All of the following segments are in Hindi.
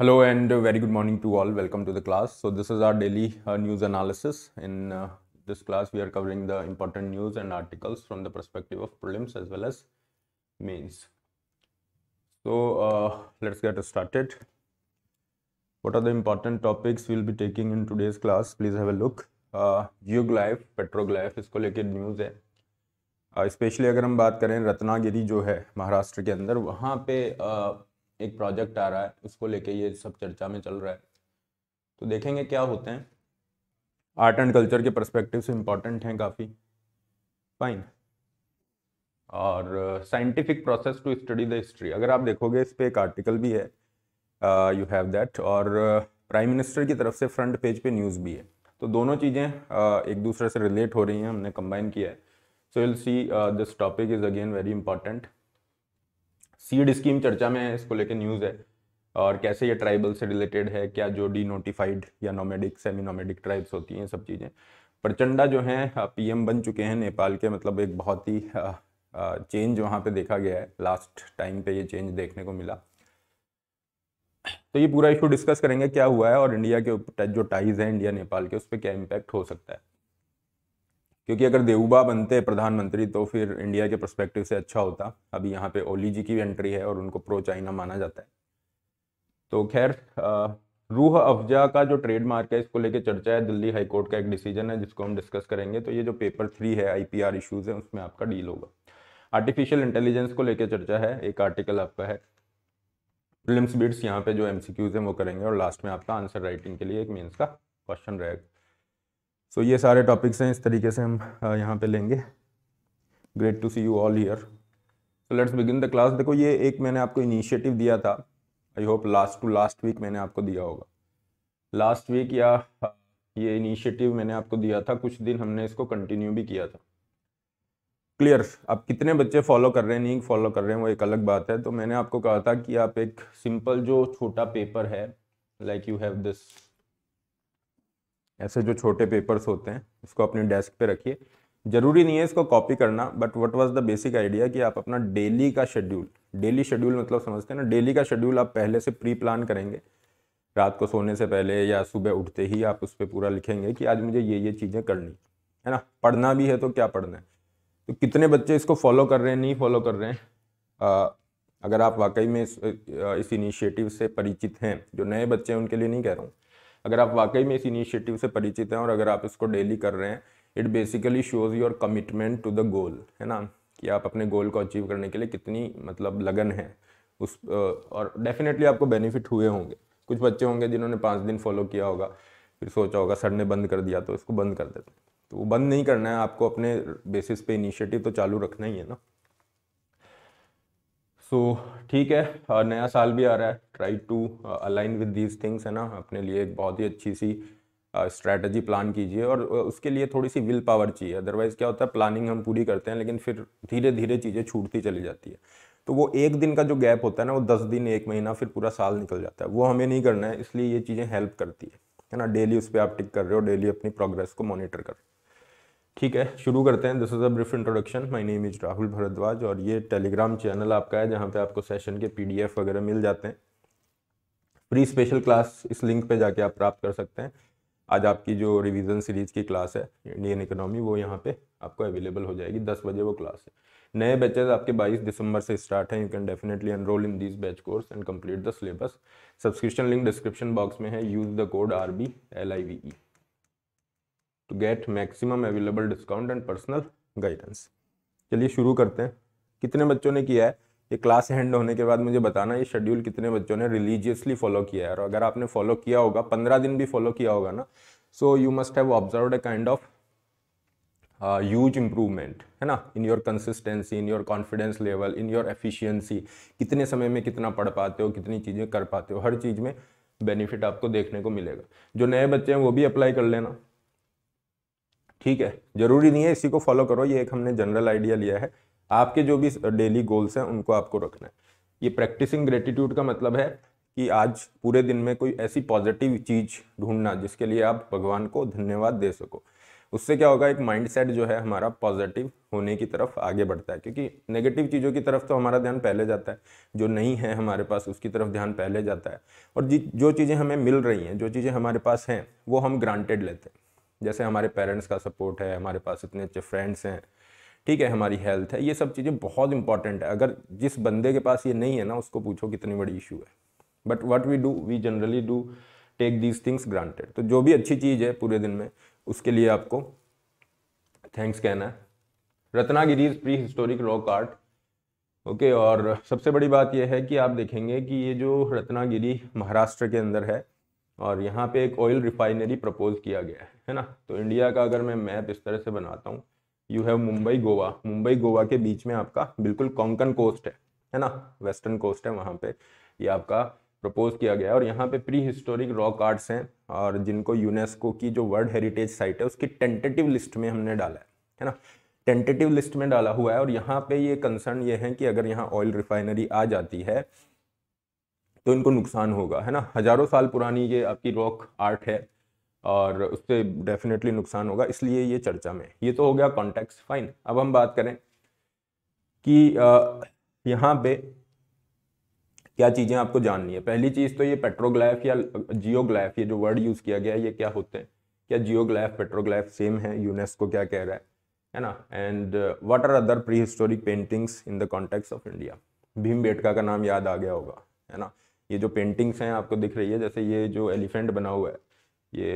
Hello and very good morning to all. Welcome to the class. So this is our daily uh, news analysis. In uh, this class, we are covering the important news and articles from the perspective of prelims as well as mains. So uh, let's get started. What are the important topics we'll be taking in today's class? Please have a look. Geoglyph, पेट्रोग्लाइफ इसको is न्यूज़ news. स्पेशली अगर हम बात करें रत्नागिरी जो Ratnagiri, which is अंदर वहाँ पे एक प्रोजेक्ट आ रहा है उसको लेके ये सब चर्चा में चल रहा है तो देखेंगे क्या होते हैं आर्ट एंड कल्चर के परस्पेक्टिव से इम्पॉर्टेंट हैं काफ़ी फाइन और scientific process to study the history अगर आप देखोगे इस पर एक आर्टिकल भी है यू हैव दैट और प्राइम uh, मिनिस्टर की तरफ से फ्रंट पेज पे न्यूज़ भी है तो दोनों चीज़ें uh, एक दूसरे से रिलेट हो रही हैं हमने कंबाइन किया है so will see this topic is again very important seed scheme चर्चा में है इसको लेके न्यूज़ है और कैसे ये ट्राइबल से रिलेटेड है क्या जो डी नोटिफाइड या नोमेडिक सेमी नोमेडिक ट्राइब्स होती हैं सब चीज़ें प्रचंडा जो हैं पीएम बन चुके हैं नेपाल के मतलब एक बहुत ही चेंज वहाँ पे देखा गया है लास्ट टाइम पे ये चेंज देखने को मिला तो ये पूरा इशू डिस्कस करेंगे क्या हुआ है और इंडिया के जो टाइज हैं इंडिया नेपाल के उस पर क्या इम्पैक्ट हो सकता है क्योंकि अगर देवूबा बनते प्रधानमंत्री तो फिर इंडिया के परस्पेक्टिव से अच्छा होता अभी यहाँ पे ओली जी की भी एंट्री है और उनको प्रो चाइना माना जाता है तो खैर रूह अफजा का जो ट्रेडमार्क है इसको लेके चर्चा है दिल्ली हाईकोर्ट का एक डिसीजन है जिसको हम डिस्कस करेंगे तो ये जो पेपर थ्री है आई इश्यूज है उसमें आपका डील होगा आर्टिफिशियल इंटेलिजेंस को लेकर चर्चा है एक आर्टिकल आपका है प्रिलिम्स बिट्स यहाँ पे जो एम हैं वो करेंगे और लास्ट में आपका आंसर राइटिंग के लिए एक मीन्स का क्वेश्चन रहेगा सो so, ये सारे टॉपिक्स हैं इस तरीके से हम यहाँ पे लेंगे great to see you all here so let's begin the class देखो ये एक मैंने आपको इनिशिएटिव दिया था I hope last to last week मैंने आपको दिया होगा लास्ट वीक या ये इनिशिएटिव मैंने आपको दिया था कुछ दिन हमने इसको कंटिन्यू भी किया था क्लियर आप कितने बच्चे फॉलो कर रहे हैं नहीं फॉलो कर रहे हैं वो एक अलग बात है तो मैंने आपको कहा था कि आप एक सिंपल जो छोटा पेपर है लाइक यू हैव दिस ऐसे जो छोटे पेपर्स होते हैं इसको अपने डेस्क पे रखिए ज़रूरी नहीं है इसको कॉपी करना but what was the basic idea कि आप अपना डेली का शेड्यूल डेली शेड्यूल मतलब समझते हैं ना डेली का शेड्यूल आप पहले से प्री प्लान करेंगे रात को सोने से पहले या सुबह उठते ही आप उस पर पूरा लिखेंगे कि आज मुझे ये ये चीज़ें करनी है ना पढ़ना भी है तो क्या पढ़ना है तो कितने बच्चे इसको फॉलो कर रहे हैं नहीं फॉलो कर रहे हैं आ, अगर आप वाकई में इस, इस इनिशिएटिव से परिचित हैं जो नए बच्चे हैं उनके लिए नहीं कह रहा हूँ अगर आप वाकई में इस इनिशिएटिव से परिचित हैं और अगर आप इसको डेली हम्म। कर रहे हैं it basically shows your commitment to the goal है ना कि आप अपने गोल को अचीव करने के लिए कितनी मतलब लगन है उस और डेफिनेटली आपको बेनिफिट हुए होंगे कुछ बच्चे होंगे जिन्होंने पाँच दिन फॉलो किया होगा फिर सोचा होगा सर ने बंद कर दिया तो इसको बंद कर देते तो वो बंद नहीं करना है आपको अपने बेसिस पे इनिशिएटिव तो चालू रखना ही है ना सो ठीक है नया साल भी आ रहा है try to align with these things है ना अपने लिए एक बहुत ही अच्छी सी स्ट्रैटेजी प्लान कीजिए और उसके लिए थोड़ी सी विल पावर चाहिए अदरवाइज़ क्या होता है प्लानिंग हम पूरी करते हैं लेकिन फिर धीरे धीरे चीज़ें छूटती चली जाती है तो वो एक दिन का जो गैप होता है ना वो दस दिन एक महीना फिर पूरा साल निकल जाता है वो हमें नहीं करना है इसलिए ये चीज़ें हेल्प करती है है ना डेली उस पर आप टिक कर रहे हो डेली अपनी प्रोग्रेस को मॉनिटर कर रहे हो ठीक है शुरू करते हैं this is a brief introduction my name is Rahul Bhardwaj और ये टेलीग्राम चैनल आपका है जहाँ पे आपको सेशन के पीडीएफ वगैरह मिल जाते हैं प्री स्पेशल क्लास इस लिंक पे जाके आप प्राप्त कर सकते हैं आज आपकी जो रिवीजन सीरीज की क्लास है इंडियन इकोनॉमी वो यहाँ पे आपको अवेलेबल हो जाएगी दस बजे वो क्लास है नए बैचेज आपके बाईस दिसंबर से स्टार्ट हैं you can definitely enroll in this batch course and complete the syllabus subscription link description box में है use the code R B L I V E to get maximum available discount and personal guidance चलिए शुरू करते हैं कितने बच्चों ने किया है ये क्लास हैंड होने के बाद मुझे बताना ये शेड्यूल कितने बच्चों ने रिलीजियसली फॉलो किया है और अगर आपने फॉलो किया होगा पंद्रह दिन भी फॉलो किया होगा ना so you must have observe a kind of huge improvement है ना in your consistency in your confidence level in your efficiency कितने समय में कितना पढ़ पाते हो कितनी चीज़ें कर पाते हो हर चीज़ में बेनिफिट आपको देखने को मिलेगा जो नए बच्चे हैं वो भी अप्लाई कर लेना ठीक है जरूरी नहीं है इसी को फॉलो करो ये एक हमने जनरल आइडिया लिया है आपके जो भी डेली गोल्स हैं उनको आपको रखना है ये प्रैक्टिसिंग ग्रेटिट्यूड का मतलब है कि आज पूरे दिन में कोई ऐसी पॉजिटिव चीज़ ढूंढना जिसके लिए आप भगवान को धन्यवाद दे सको उससे क्या होगा एक माइंडसेट जो है हमारा पॉजिटिव होने की तरफ आगे बढ़ता है क्योंकि नेगेटिव चीज़ों की तरफ तो हमारा ध्यान पहले जाता है जो नहीं है हमारे पास उसकी तरफ ध्यान पहले जाता है और जो चीज़ें हमें मिल रही हैं जो चीज़ें हमारे पास हैं वो हम ग्रांटेड लेते हैं जैसे हमारे पेरेंट्स का सपोर्ट है हमारे पास इतने अच्छे फ्रेंड्स हैं ठीक है हमारी हेल्थ है ये सब चीज़ें बहुत इंपॉर्टेंट है अगर जिस बंदे के पास ये नहीं है ना उसको पूछो कितनी बड़ी इशू है but what we do we generally do take these things granted तो जो भी अच्छी चीज़ है पूरे दिन में उसके लिए आपको थैंक्स कहना है Ratnagiri prehistoric rock art okay और सबसे बड़ी बात यह है कि आप देखेंगे कि ये जो रत्नागिरी महाराष्ट्र के अंदर है और यहाँ पे एक ऑयल रिफाइनरी प्रपोज किया गया है है ना तो इंडिया का अगर मैं मैप इस तरह से बनाता हूँ यू हैव मुंबई गोवा मुंबई गोवा के बीच में आपका बिल्कुल कोंकण कोस्ट है है ना वेस्टर्न कोस्ट है वहाँ पे ये आपका प्रपोज किया गया है और यहाँ पे प्री हिस्टोरिक रॉक आर्ट्स हैं और जिनको यूनेस्को की जो वर्ल्ड हेरिटेज साइट है उसकी टेंटेटिव लिस्ट में हमने डाला है है ना टेंटेटिव लिस्ट में डाला हुआ है और यहाँ पे ये कंसर्न ये है कि अगर यहाँ ऑयल रिफाइनरी आ जाती है तो इनको नुकसान होगा है ना हज़ारों साल पुरानी ये आपकी रॉक आर्ट है और उससे डेफिनेटली नुकसान होगा इसलिए ये चर्चा में ये तो हो गया कॉन्टेक्स फाइन अब हम बात करें कि यहाँ पे क्या चीज़ें आपको जाननी है पहली चीज़ तो ये पेट्रोग्लाइफ या जियोग्लाइफ ये जो वर्ड यूज़ किया गया है ये क्या होते हैं क्या जियोग्लाइफ पेट्रोग्लाइफ सेम है यूनेस्को क्या कह रहा है है ना and what are other prehistoric paintings in the context of India Bhimbetka का नाम याद आ गया होगा है ना ये जो पेंटिंग्स हैं आपको दिख रही है जैसे ये जो एलिफेंट बना हुआ है ये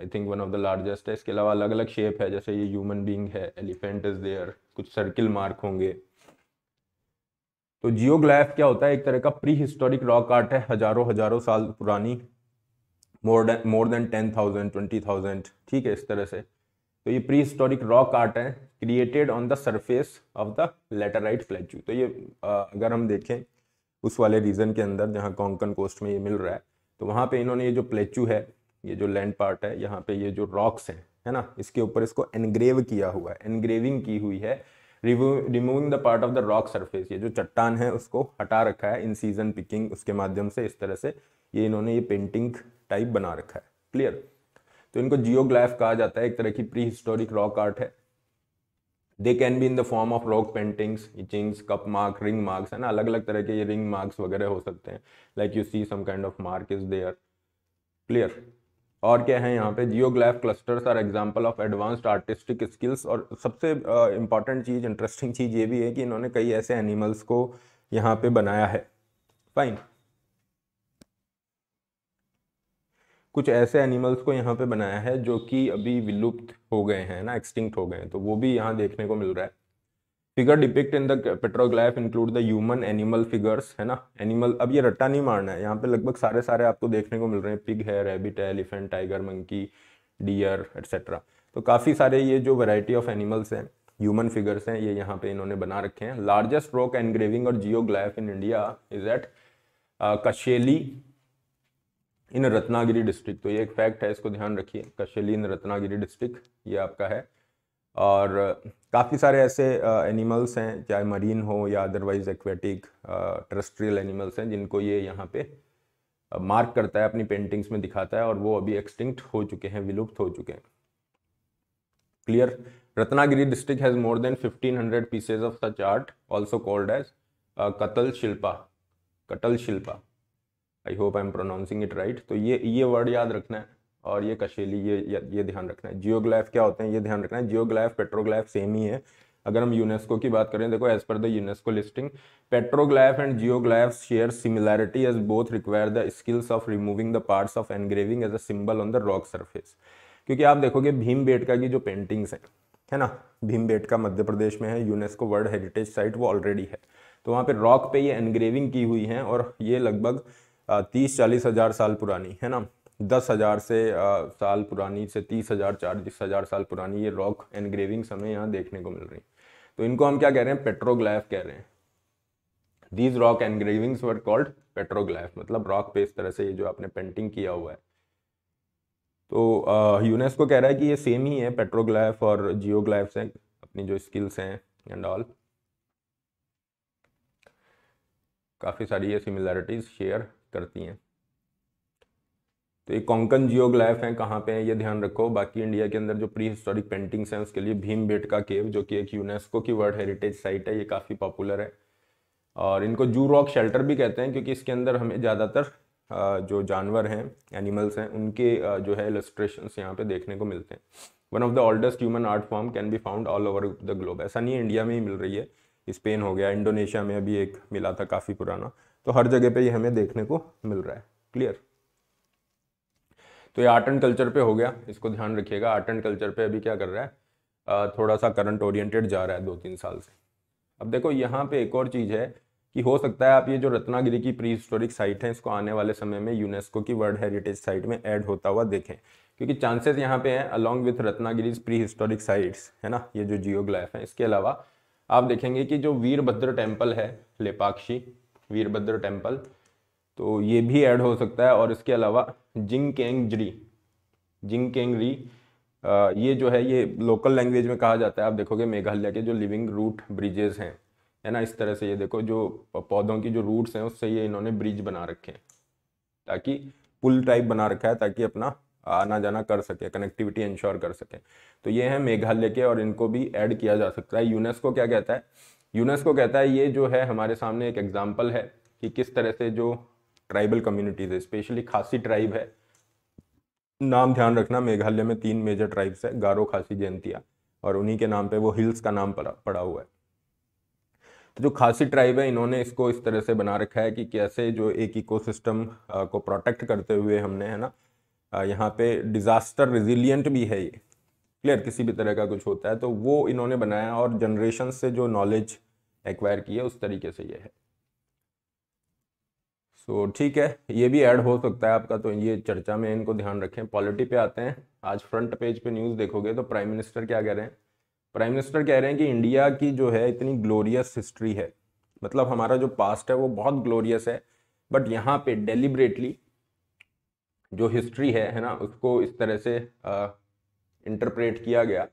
I think one of the largest है इसके अलावा अलग अलग शेप है जैसे ये ह्यूमन बींग है एलिफेंट इज देयर कुछ सर्किल मार्क होंगे तो जियोग्लाइफ क्या होता है एक तरह का प्री हिस्टोरिक रॉक आर्ट है हजारों हजारों साल पुरानी more than more than ten thousand twenty thousand ठीक है इस तरह से तो ये प्री हिस्टोरिक रॉक आर्ट है created on the surface of the laterite plateau तो ये अगर हम देखें उस वाले रीजन के अंदर जहाँ कोंकण कोस्ट में ये मिल रहा है तो वहाँ पे इन्होंने ये जो प्लेचू है ये जो लैंड पार्ट है यहाँ पे ये जो रॉक्स हैं है ना इसके ऊपर इसको एनग्रेव किया हुआ है एनग्रेविंग की हुई है removing the part of the rock surface ये जो चट्टान है उसको हटा रखा है इन सीजन पिकिंग उसके माध्यम से इस तरह से ये इन्होंने ये पेंटिंग टाइप बना रखा है क्लियर तो इनको जियोग्लाइफ कहा जाता है एक तरह की प्री हिस्टोरिक रॉक आर्ट है they can be in the form of rock paintings etchings cup mark ring marks है ना अलग अलग तरह के ये रिंग मार्क्स वगैरह हो सकते हैं like you see some kind of mark is there clear और क्या है यहाँ पे geoglyph clusters are example of advanced artistic skills और सबसे इम्पॉर्टेंट uh, चीज़ इंटरेस्टिंग चीज़ ये भी है कि इन्होंने कई ऐसे एनिमल्स को यहाँ पे बनाया है फाइन कुछ ऐसे एनिमल्स को यहाँ पे बनाया है जो कि अभी विलुप्त हो गए हैं ना एक्सटिंक्ट हो गए हैं तो वो भी यहाँ देखने को मिल रहा है figure depict in the petroglyph include the human animal figures है ना एनिमल अब ये रट्टा नहीं मारना है यहाँ पे लगभग सारे सारे आपको देखने को मिल रहे हैं पिग है रेबिट है elephant tiger monkey deer etcetera तो काफ़ी सारे ये जो वैरायटी ऑफ एनिमल्स हैं ह्यूमन फिगर्स हैं ये यहाँ पे इन्होंने बना रखे हैं लार्जेस्ट रॉक एनग्रेविंग और geoglyph in India is at Kasheli in Ratnagiri district तो ये एक फैक्ट है इसको ध्यान रखिए कशेली इन रत्नागिरी डिस्ट्रिक्ट ये आपका है और काफ़ी सारे ऐसे एनिमल्स हैं चाहे मरीन हो या अदरवाइज एक्वेटिक टेरेस्ट्रियल एनिमल्स हैं जिनको ये यहाँ पे मार्क करता है अपनी पेंटिंग्स में दिखाता है और वो अभी एक्सटिंक्ट हो चुके हैं विलुप्त हो चुके हैं clear Ratnagiri district has more than 1500 pieces of such art also called as Katal Shilpa Katal Shilpa I hope I am pronouncing it right तो ये ये वर्ड याद रखना है और ये कशेली ये ये ध्यान रखना है जियोग्लाइफ क्या होते हैं ये ध्यान रखना है जियोग्लाइफ पेट्रोग्लाइफ सेम ही है अगर हम यूनेस्को की बात करें देखो as per the UNESCO listing petroglyph and geoglyph share similarity as both require the skills of removing the parts of engraving as a symbol on the rock surface क्योंकि आप देखोगे भीम बेटका की जो पेंटिंग्स हैं है ना भीम बेटका मध्य प्रदेश में है यूनेस्को वर्ल्ड हेरिटेज साइट वो ऑलरेडी है तो वहाँ पे रॉक पे ये एनग्रेविंग की हुई है और ये लगभग तीस चालीस हज़ार साल पुरानी है ना दस हज़ार से आ, साल पुरानी से तीस हज़ार चालीस हज़ार साल पुरानी ये रॉक एनग्रेविंग्स हमें यहाँ देखने को मिल रही तो इनको हम क्या कह रहे हैं पेट्रोग्लाइफ कह रहे हैं these rock engravings were called petroglyph मतलब रॉक पे इस तरह से ये जो आपने पेंटिंग किया हुआ है तो यूनेस्को कह रहा है कि ये सेम ही है पेट्रोग्लाइफ और जियोग्लाइफ हैं अपनी जो स्किल्स हैं एंड ऑल काफ़ी सारी ये सिमिलैरिटीज़ शेयर करती हैं तो ये कोंकण जियोग्लाइफ हैं कहाँ पे हैं ये ध्यान रखो बाकी इंडिया के अंदर जो प्री हिस्टोरिक पेंटिंग्स हैं उसके लिए भीम बेटका केव जो कि एक यूनेस्को की वर्ल्ड हेरिटेज साइट है ये काफ़ी पॉपुलर है और इनको जू रॉक शेल्टर भी कहते हैं क्योंकि इसके अंदर हमें ज़्यादातर जो जानवर हैं एनिमल्स हैं उनके जो है इलस्ट्रेशन यहाँ पे देखने को मिलते हैं one of the oldest human art form can be found all over the globe ऐसा नहीं इंडिया में ही मिल रही है स्पेन हो गया इंडोनेशिया में अभी एक मिला था काफ़ी पुराना तो हर जगह पे ये हमें देखने को मिल रहा है क्लियर तो ये आर्ट एंड कल्चर पे हो गया इसको ध्यान रखिएगा आर्ट एंड कल्चर पे अभी क्या कर रहा है थोड़ा सा करंट ओरिएंटेड जा रहा है दो तीन साल से अब देखो यहाँ पे एक और चीज़ है कि हो सकता है आप ये जो रत्नागिरी की प्री हिस्टोरिक साइट है इसको आने वाले समय में यूनेस्को की वर्ल्ड हेरिटेज साइट में ऐड होता हुआ देखें क्योंकि चांसेस यहाँ पे हैं along with Ratnagiri's prehistoric sites है ना ये जो जियोग्लाइफ है इसके अलावा आप देखेंगे कि जो वीरभद्र टेम्पल है लेपाक्षी वीरभद्र टेम्पल तो ये भी ऐड हो सकता है और इसके अलावा जिंग केंग जी जिंग केंग री ये जो है ये लोकल लैंग्वेज में कहा जाता है आप देखोगे मेघालय के जो लिविंग रूट ब्रिजेस हैं है ना इस तरह से ये देखो जो पौधों की जो रूट्स हैं उससे ये इन्होंने ब्रिज बना रखे हैं ताकि पुल टाइप बना रखा है ताकि अपना आना जाना कर सके कनेक्टिविटी इंश्योर कर सके तो ये है मेघालय के और इनको भी ऐड किया जा सकता है यूनेस्को क्या कहता है यूनेस्को कहता है ये जो है हमारे सामने एक एग्जाम्पल है कि किस तरह से जो ट्राइबल कम्युनिटीज़ है स्पेशली खासी ट्राइब है नाम ध्यान रखना मेघालय में तीन मेजर ट्राइब्स है गारो खासी जयंतिया और उन्हीं के नाम पे वो हिल्स का नाम पड़ा पड़ा हुआ है तो जो खासी ट्राइब है इन्होंने इसको इस तरह से बना रखा है कि कैसे जो एक इकोसिस्टम को प्रोटेक्ट करते हुए हमने है ना यहाँ पे डिज़ास्टर रिजिलियंट भी है ये क्लियर किसी भी तरह का कुछ होता है तो वो इन्होंने बनाया और जनरेशन से जो नॉलेज एक्वायर की है उस तरीके से ये है सो so, ठीक है ये भी ऐड हो सकता है आपका तो ये चर्चा में इनको ध्यान रखें पॉलिटी पे आते हैं आज फ्रंट पेज पे न्यूज़ देखोगे तो प्राइम मिनिस्टर क्या कह रहे हैं प्राइम मिनिस्टर कह रहे हैं कि इंडिया की जो है इतनी ग्लोरियस हिस्ट्री है मतलब हमारा जो पास्ट है वो बहुत ग्लोरियस है बट यहाँ पे डेलीबरेटली जो हिस्ट्री है है ना उसको इस तरह से इंटरप्रेट किया गया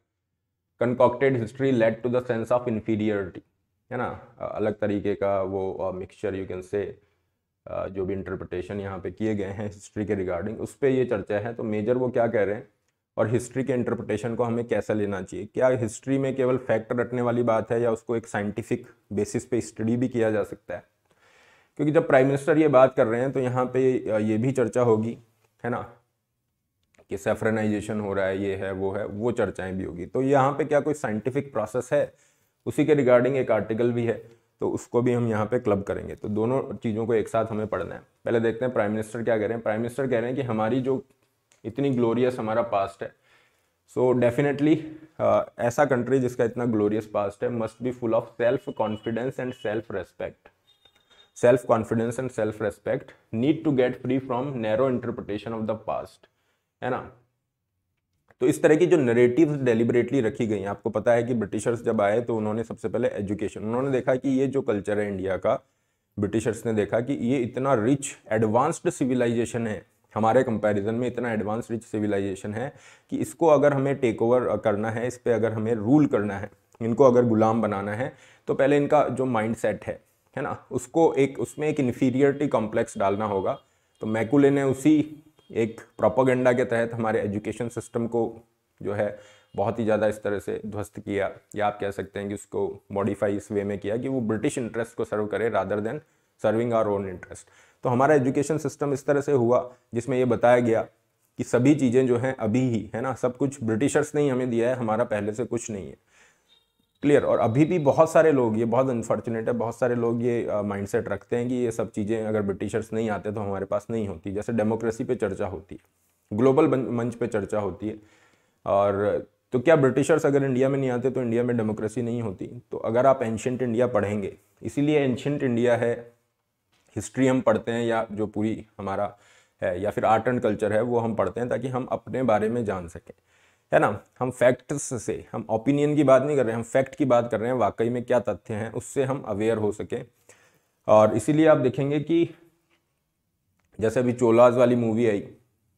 concocted history led to the sense of inferiority है ना अलग तरीके का वो मिक्सचर यू कैन से जो भी इंटरप्रटेशन यहाँ पे किए गए हैं हिस्ट्री के रिगार्डिंग उस पर ये चर्चा है तो मेजर वो क्या कह रहे हैं और हिस्ट्री के इंटरप्रटेशन को हमें कैसा लेना चाहिए क्या हिस्ट्री में केवल फैक्ट रटने वाली बात है या उसको एक साइंटिफिक बेसिस पे स्टडी भी किया जा सकता है क्योंकि जब प्राइम मिनिस्टर ये बात कर रहे हैं तो यहाँ पे ये भी चर्चा होगी है ना कि सेफ्रेनाइजेशन हो रहा है ये है वो है वो चर्चाएं भी होगी तो यहाँ पे क्या कोई साइंटिफिक प्रोसेस है उसी के रिगार्डिंग एक आर्टिकल भी है तो उसको भी हम यहाँ पे क्लब करेंगे तो दोनों चीज़ों को एक साथ हमें पढ़ना है पहले देखते हैं प्राइम मिनिस्टर क्या कह रहे हैं प्राइम मिनिस्टर कह रहे हैं कि हमारी जो इतनी ग्लोरियस हमारा पास्ट है सो so डेफिनेटली uh, ऐसा कंट्री जिसका इतना ग्लोरियस पास्ट है must be full of self confidence and self respect self confidence and self respect need to get free from narrow interpretation of the past है ना तो इस तरह की जो नरेटिव डेलिबरेटली रखी गई हैं आपको पता है कि ब्रिटिशर्स जब आए तो उन्होंने सबसे पहले एजुकेशन उन्होंने देखा कि ये जो कल्चर है इंडिया का ब्रिटिशर्स ने देखा कि ये इतना रिच एडवांस्ड सिविलाइजेशन है हमारे कंपैरिजन में इतना एडवांस रिच सिविलाइजेशन है कि इसको अगर हमें टेक ओवर करना है इस पर अगर हमें रूल करना है इनको अगर गुलाम बनाना है तो पहले इनका जो माइंड सेट है है ना उसको एक उसमें एक इन्फीरियरिटी कॉम्प्लेक्स डालना होगा तो मैकुले ने उसी एक प्रोपोगेंडा के तहत हमारे एजुकेशन सिस्टम को जो है बहुत ही ज़्यादा इस तरह से ध्वस्त किया या आप कह सकते हैं कि उसको मॉडिफाई इस वे में किया कि वो ब्रिटिश इंटरेस्ट को सर्व करे rather than serving our own interest तो हमारा एजुकेशन सिस्टम इस तरह से हुआ जिसमें ये बताया गया कि सभी चीज़ें जो हैं अभी ही है ना सब कुछ ब्रिटिशर्स ने ही हमें दिया है हमारा पहले से कुछ नहीं है क्लियर और अभी भी बहुत सारे लोग ये बहुत अनफॉर्चुनेट है बहुत सारे लोग ये माइंडसेट रखते हैं कि ये सब चीज़ें अगर ब्रिटिशर्स नहीं आते तो हमारे पास नहीं होती जैसे डेमोक्रेसी पे चर्चा होती है ग्लोबल मंच पे चर्चा होती है और तो क्या ब्रिटिशर्स अगर इंडिया में नहीं आते तो इंडिया में डेमोक्रेसी नहीं होती तो अगर आप एंशंट इंडिया पढ़ेंगे इसीलिए एंशंट इंडिया है हिस्ट्री हम पढ़ते हैं या जो पूरी हमारा है या फिर आर्ट एंड कल्चर है वो हम पढ़ते हैं ताकि हम अपने बारे में जान सकें है ना हम फैक्ट्स से हम ओपिनियन की बात नहीं कर रहे हैं हम फैक्ट की बात कर रहे हैं वाकई में क्या तथ्य हैं उससे हम अवेयर हो सकें और इसीलिए आप देखेंगे कि जैसे अभी चोलाज वाली मूवी आई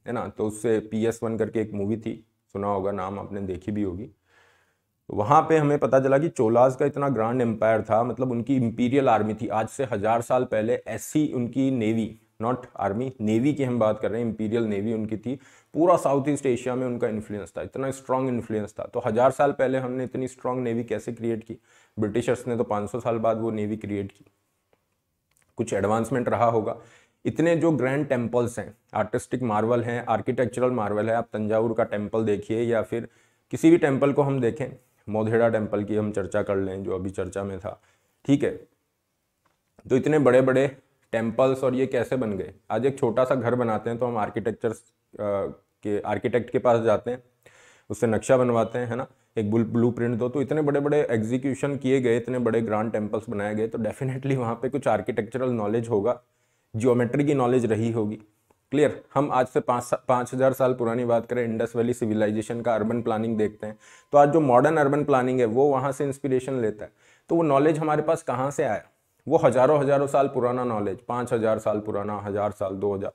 है ना तो उससे पी एस वन करके एक मूवी थी सुना होगा नाम आपने देखी भी होगी तो वहाँ पे हमें पता चला कि चोलाज का इतना ग्रांड एम्पायर था मतलब उनकी इम्पीरियल आर्मी थी आज से हज़ार साल पहले ऐसी उनकी नेवी नॉट आर्मी नेवी की हम बात कर रहे हैं इम्पीरियल नेवी उनकी थी पूरा साउथ ईस्ट एशिया में उनका इन्फ्लुएंस था इतना स्ट्रांग इन्फ्लुएंस था तो हज़ार साल पहले हमने इतनी स्ट्रांग नेवी कैसे क्रिएट की ब्रिटिशर्स ने तो 500 साल बाद वो नेवी क्रिएट की कुछ एडवांसमेंट रहा होगा इतने जो ग्रैंड टेम्पल्स हैं आर्टिस्टिक मार्वल हैं आर्किटेक्चरल मार्वल है आप तंजावुर का टेम्पल देखिए या फिर किसी भी टेम्पल को हम देखें मोधेड़ा टेम्पल की हम चर्चा कर लें जो अभी चर्चा में था ठीक है तो इतने बड़े बड़े टेम्पल्स और ये कैसे बन गए आज एक छोटा सा घर बनाते हैं तो हम आर्किटेक्चर के आर्किटेक्ट के पास जाते हैं उससे नक्शा बनवाते हैं है ना एक ब्लू प्रिंट दो तो इतने बड़े बड़े एग्जीक्यूशन किए गए इतने बड़े ग्रांड टेम्पल्स बनाए गए तो डेफिनेटली वहाँ पर कुछ आर्किटेक्चरल नॉलेज होगा जियोमेट्री की नॉलेज रही होगी क्लियर हम आज से पाँच पाँच हज़ार साल पुरानी बात करें इंडस वैली सिविलाइजेशन का अर्बन प्लानिंग देखते हैं तो आज जो मॉडर्न अर्बन प्लानिंग है वो वहाँ से इंस्पिरेशन लेता है तो वो नॉलेज हमारे पास कहाँ से आया वो हज़ारों हज़ारों साल पुराना नॉलेज पाँच हज़ार साल पुराना हज़ार साल दो हज़ार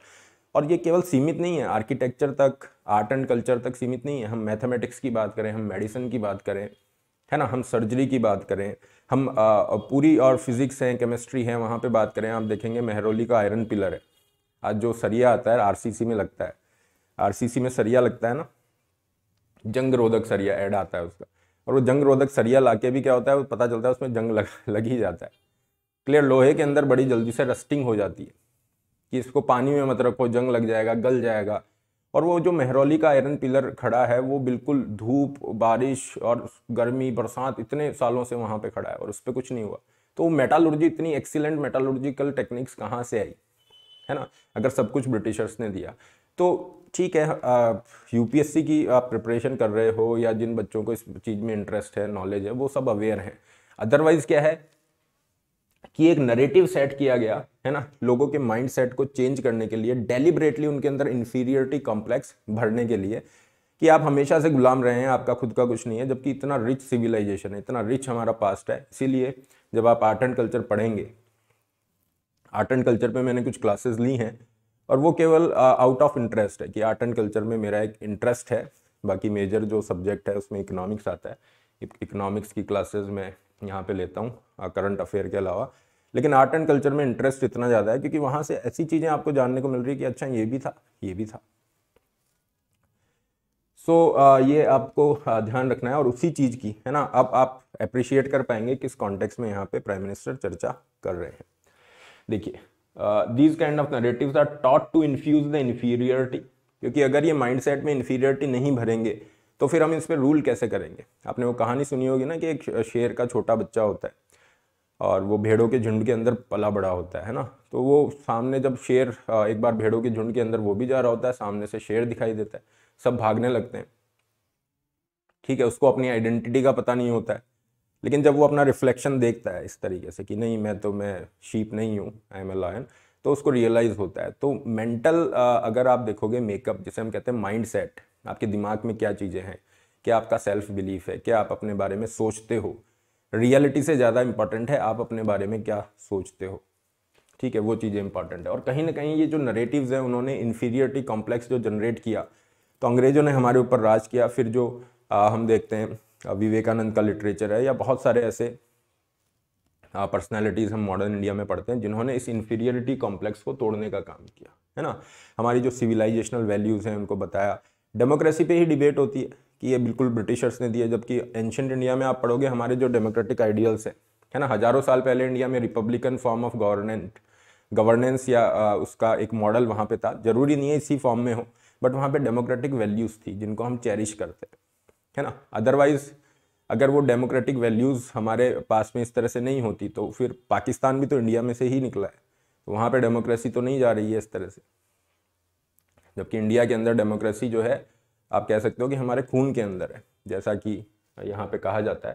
और ये केवल सीमित नहीं है आर्किटेक्चर तक आर्ट एंड कल्चर तक सीमित नहीं है हम मैथमेटिक्स की बात करें हम मेडिसिन की बात करें है ना हम सर्जरी की बात करें हम आ, पूरी और फिज़िक्स हैं केमिस्ट्री है वहाँ पे बात करें आप देखेंगे मेहरोली का आयरन पिलर है आज जो सरिया आता है आरसीसी में लगता है आरसीसी में सरिया लगता है ना जंग रोधक सरिया ऐड आता है उसका और वो जंग रोधक सरिया ला भी क्या होता है वो पता चलता है उसमें जंग लग लग ही जाता है क्लियर लोहे के अंदर बड़ी जल्दी से रस्टिंग हो जाती है कि इसको पानी में मत रखो जंग लग जाएगा गल जाएगा और वो जो मेहरौली का आयरन पिलर खड़ा है वो बिल्कुल धूप बारिश और गर्मी बरसात इतने सालों से वहाँ पे खड़ा है और उस पर कुछ नहीं हुआ तो मेटालर्जी इतनी एक्सीलेंट मेटालर्जिकल टेक्निक्स कहाँ से आई है ना अगर सब कुछ ब्रिटिशर्स ने दिया तो ठीक है यूपीएससी की आप प्रिपरेशन कर रहे हो या जिन बच्चों को इस चीज़ में इंटरेस्ट है नॉलेज है वो सब अवेयर हैं अदरवाइज़ क्या है कि एक नरेटिव सेट किया गया है ना लोगों के माइंड सेट को चेंज करने के लिए डेलिबरेटली उनके अंदर इन्फीरियरिटी कॉम्प्लेक्स भरने के लिए कि आप हमेशा से गुलाम रहे हैं आपका खुद का कुछ नहीं है जबकि इतना रिच सिविलाइजेशन है इतना रिच हमारा पास्ट है इसीलिए जब आप आर्ट एंड कल्चर पढ़ेंगे आर्ट एंड कल्चर पे मैंने कुछ क्लासेस ली हैं और वो केवल आउट ऑफ इंटरेस्ट है कि आर्ट एंड कल्चर में मेरा एक इंटरेस्ट है बाकी मेजर जो सब्जेक्ट है उसमें इकोनॉमिक्स आता है इकोनॉमिक्स की क्लासेज मैं यहाँ पर लेता हूँ करंट अफेयर के अलावा लेकिन आर्ट एंड कल्चर में इंटरेस्ट इतना ज़्यादा है क्योंकि वहाँ से ऐसी चीज़ें आपको जानने को मिल रही है कि अच्छा ये भी था ये भी था सो so, ये आपको ध्यान रखना है और उसी चीज़ की है ना अब आप अप्रिशिएट कर पाएंगे किस कॉन्टेक्स में यहाँ पे प्राइम मिनिस्टर चर्चा कर रहे हैं देखिए these kind of narrative are taught to infuse the inferiority क्योंकि अगर ये माइंडसेट में इन्फीरियरिटी नहीं भरेंगे तो फिर हम इस पर रूल कैसे करेंगे आपने वो कहानी सुनी होगी ना कि एक शेर का छोटा बच्चा होता है और वो भेड़ों के झुंड के अंदर पला बड़ा होता है ना तो वो सामने जब शेर एक बार भेड़ों के झुंड के अंदर वो भी जा रहा होता है सामने से शेर दिखाई देता है सब भागने लगते हैं ठीक है उसको अपनी आइडेंटिटी का पता नहीं होता है लेकिन जब वो अपना रिफ्लेक्शन देखता है इस तरीके से कि नहीं मैं तो मैं शीप नहीं हूँ आई एम ए लायन तो उसको रियलाइज़ होता है तो मेंटल अगर आप देखोगे मेकअप जिसे हम कहते हैं माइंड सेट आपके दिमाग में क्या चीज़ें हैं क्या आपका सेल्फ बिलीफ है क्या आप अपने बारे में सोचते हो रियलिटी से ज़्यादा इंपॉर्टेंट है आप अपने बारे में क्या सोचते हो ठीक है वो चीज़ें इंपॉर्टेंट है और कहीं ना कहीं ये जो नरेटिव्स हैं उन्होंने इन्फीरियरिटी कॉम्प्लेक्स जो जनरेट किया तो अंग्रेज़ों ने हमारे ऊपर राज किया फिर जो आ, हम देखते हैं विवेकानंद का लिटरेचर है या बहुत सारे ऐसे पर्सनैलिटीज़ हम मॉडर्न इंडिया में पढ़ते हैं जिन्होंने इस इन्फीरियरिटी कॉम्प्लेक्स को तोड़ने का काम किया है ना हमारी जो सिविलाइजेशनल वैल्यूज़ हैं उनको बताया डेमोक्रेसी पे ही डिबेट होती है कि ये बिल्कुल ब्रिटिशर्स ने दिए जबकि एंशंट इंडिया में आप पढ़ोगे हमारे जो डेमोक्रेटिक आइडियल्स हैं है ना हज़ारों साल पहले इंडिया में republican form of government governance या आ, उसका एक मॉडल वहाँ पे था ज़रूरी नहीं है इसी फॉर्म में हो बट वहाँ पे डेमोक्रेटिक वैल्यूज़ थी जिनको हम चेरिश करते हैं है ना अदरवाइज़ अगर वो डेमोक्रेटिक वैल्यूज़ हमारे पास में इस तरह से नहीं होती तो फिर पाकिस्तान भी तो इंडिया में से ही निकला है तो वहाँ पर डेमोक्रेसी तो नहीं जा रही है इस तरह से जबकि इंडिया के अंदर डेमोक्रेसी जो है आप कह सकते हो कि हमारे खून के अंदर है जैसा कि यहाँ पे कहा जाता है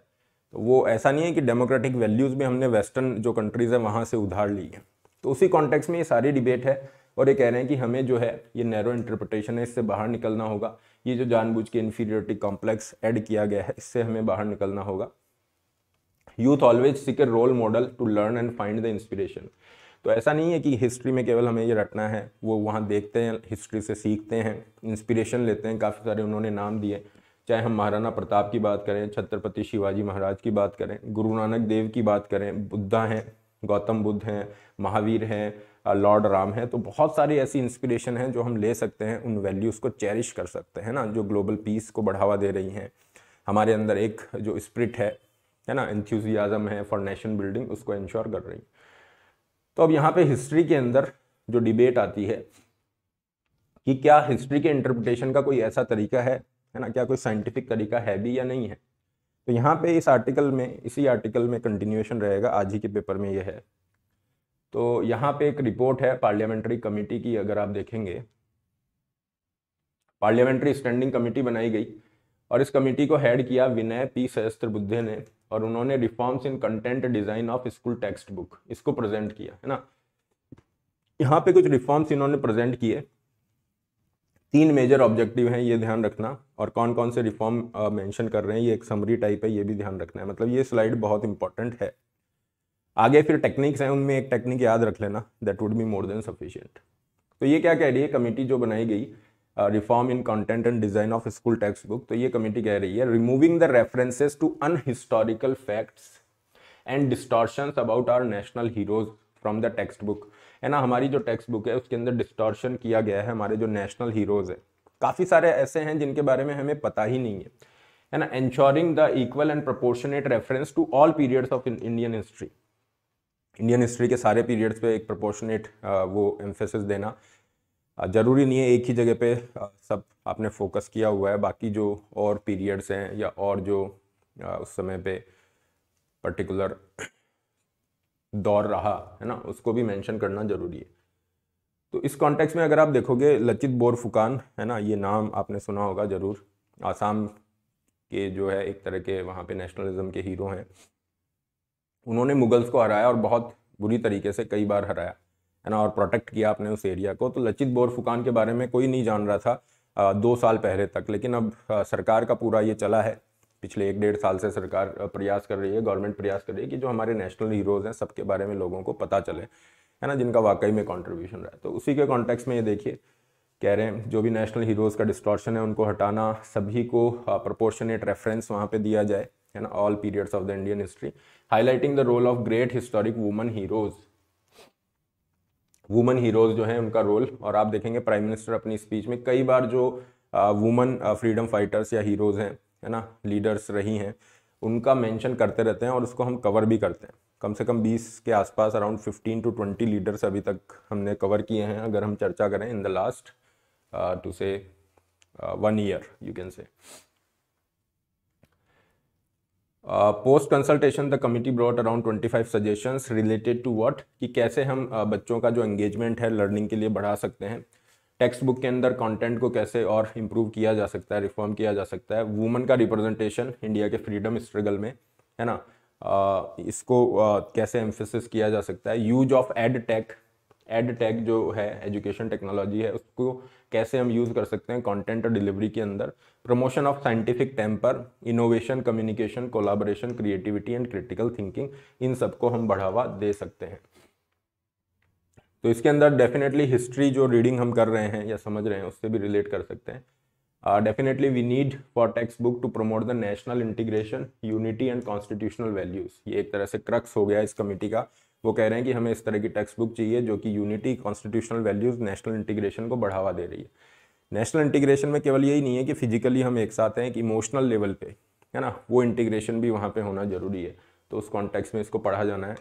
तो वो ऐसा नहीं है कि डेमोक्रेटिक वैल्यूज़ भी हमने वेस्टर्न जो कंट्रीज़ हैं वहाँ से उधार ली है तो उसी कॉन्टेक्स्ट में ये सारी डिबेट है और ये कह रहे हैं कि हमें जो है ये नैरो इंटरप्रटेशन है इससे बाहर निकलना होगा ये जो जानबूझ के इन्फीरियरिटी कॉम्प्लेक्स एड किया गया है इससे हमें बाहर निकलना होगा youth always seek a role model to learn and find the inspiration तो ऐसा नहीं है कि हिस्ट्री में केवल हमें ये रटना है वो वहाँ देखते हैं हिस्ट्री से सीखते हैं इंस्पिरेशन लेते हैं काफ़ी सारे उन्होंने नाम दिए चाहे हम महाराणा प्रताप की बात करें छत्रपति शिवाजी महाराज की बात करें गुरु नानक देव की बात करें बुद्धा हैं गौतम बुद्ध हैं महावीर हैं लॉर्ड राम हैं तो बहुत सारी ऐसी इंस्पिरेशन हैं जो हम ले सकते हैं उन वैल्यूज़ को चेरिश कर सकते हैं ना जो ग्लोबल पीस को बढ़ावा दे रही हैं हमारे अंदर एक जो स्प्रिट है है ना इंथ्यूजियाज़म है फॉर नेशन बिल्डिंग उसको इंश्योर कर रही है तो अब यहाँ पे हिस्ट्री के अंदर जो डिबेट आती है कि क्या हिस्ट्री के इंटरप्रिटेशन का कोई ऐसा तरीका है है ना क्या कोई साइंटिफिक तरीका है भी या नहीं है तो यहाँ पे इस आर्टिकल में इसी आर्टिकल में कंटिन्यूएशन रहेगा आज ही के पेपर में ये है तो यहाँ पे एक रिपोर्ट है पार्लियामेंट्री कमेटी की अगर आप देखेंगे पार्लियामेंट्री स्टैंडिंग कमेटी बनाई गई और इस कमेटी को हेड किया विनय पी सहस्त्र बुद्धे ने और उन्होंने reforms in content design of school text book इसको प्रेजेंट किया है ना यहाँ पे कुछ रिफॉर्म्स इन्होंने प्रेजेंट किए तीन मेजर ऑब्जेक्टिव हैं ये ध्यान रखना और कौन कौन से रिफॉर्म मेंशन कर रहे हैं ये एक समरी टाइप है ये भी ध्यान रखना है मतलब ये स्लाइड बहुत इंपॉर्टेंट है आगे फिर टेक्निक्स हैं उनमें एक टेक्निक याद रख लेना that would be more than sufficient तो ये क्या कह रही है कमेटी जो बनाई गई reform in content and design of school text book तो ये कमेटी कह रही है removing the references to unhistorical facts and distortions about our national heroes from the text book है ना हमारी जो टेक्स्ट बुक है उसके अंदर डिस्टॉर्शन किया गया है हमारे जो नेशनल हीरोज़ है काफ़ी सारे ऐसे हैं जिनके बारे में हमें पता ही नहीं है है ना ensuring the equal and proportionate reference to all periods of Indian history Indian history के सारे पीरियड्स पे एक प्रपोर्शनेट uh, वो एम्फेसिस देना ज़रूरी नहीं है एक ही जगह पे सब आपने फोकस किया हुआ है बाकी जो और पीरियड्स हैं या और जो उस समय पे पर्टिकुलर दौर रहा है ना उसको भी मेंशन करना ज़रूरी है तो इस कॉन्टेक्स्ट में अगर आप देखोगे लचित बोरफुकान है ना ये नाम आपने सुना होगा ज़रूर आसाम के जो है एक तरह के वहाँ पे नेशनलिज्म के हीरो हैं उन्होंने मुगल्स को हराया और बहुत बुरी तरीके से कई बार हराया है ना और प्रोटेक्ट किया आपने उस एरिया को तो लचित बोरफुकान के बारे में कोई नहीं जान रहा था आ, दो साल पहले तक लेकिन अब आ, सरकार का पूरा ये चला है पिछले एक डेढ़ साल से सरकार प्रयास कर रही है गवर्नमेंट प्रयास कर रही है कि जो हमारे नेशनल हीरोज़ हैं सबके बारे में लोगों को पता चले है ना जिनका वाकई में कॉन्ट्रीब्यूशन रहा है तो उसी के कॉन्टेक्स्ट में ये देखिए कह रहे हैं जो भी नेशनल हीरोज़ का डिस्ट्रॉक्शन है उनको हटाना सभी को प्रपोर्शनेट रेफरेंस वहाँ पे दिया जाए है ना all periods of the Indian history highlighting the role of great historic women heroes women heroes जो हैं उनका रोल और आप देखेंगे प्राइम मिनिस्टर अपनी स्पीच में कई बार जो वुमन फ्रीडम फाइटर्स या हीरोज़ हैं है ना लीडर्स रही हैं उनका मेंशन करते रहते हैं और उसको हम कवर भी करते हैं कम से कम 20 के आसपास अराउंड 15 टू 20 लीडर्स अभी तक हमने कवर किए हैं अगर हम चर्चा करें in the last two say one year you can say post consultation the committee brought around 25 suggestions related to what कि कैसे हम uh, बच्चों का जो एंगेजमेंट है लर्निंग के लिए बढ़ा सकते हैं टेक्स्ट बुक के अंदर कंटेंट को कैसे और इम्प्रूव किया जा सकता है रिफॉर्म किया जा सकता है वुमेन का रिप्रेजेंटेशन इंडिया के फ्रीडम स्ट्रगल में है ना uh, इसको uh, कैसे एम्फोसिस किया जा सकता है use of ed tech ed tech जो है एजुकेशन टेक्नोलॉजी है उसको कैसे हम यूज़ कर सकते हैं कंटेंट और डिलीवरी के अंदर promotion of scientific temper innovation communication collaboration creativity and critical thinking इन सबको हम बढ़ावा दे सकते हैं तो इसके अंदर डेफिनेटली हिस्ट्री जो रीडिंग हम कर रहे हैं या समझ रहे हैं उससे भी रिलेट कर सकते हैं definitely we need for text book to promote the national integration unity and constitutional values ये एक तरह से क्रक्स हो गया इस कमिटी का वो कह रहे हैं कि हमें इस तरह की टेक्स्ट बुक चाहिए जो कि unity constitutional values national integration को बढ़ावा दे रही है नेशनल इंटीग्रेशन में केवल यही नहीं है कि फिजिकली हम एक साथ हैं एक इमोशनल लेवल पे है ना वो इंटीग्रेशन भी वहाँ पे होना ज़रूरी है तो उस कॉन्टेक्स में इसको पढ़ा जाना है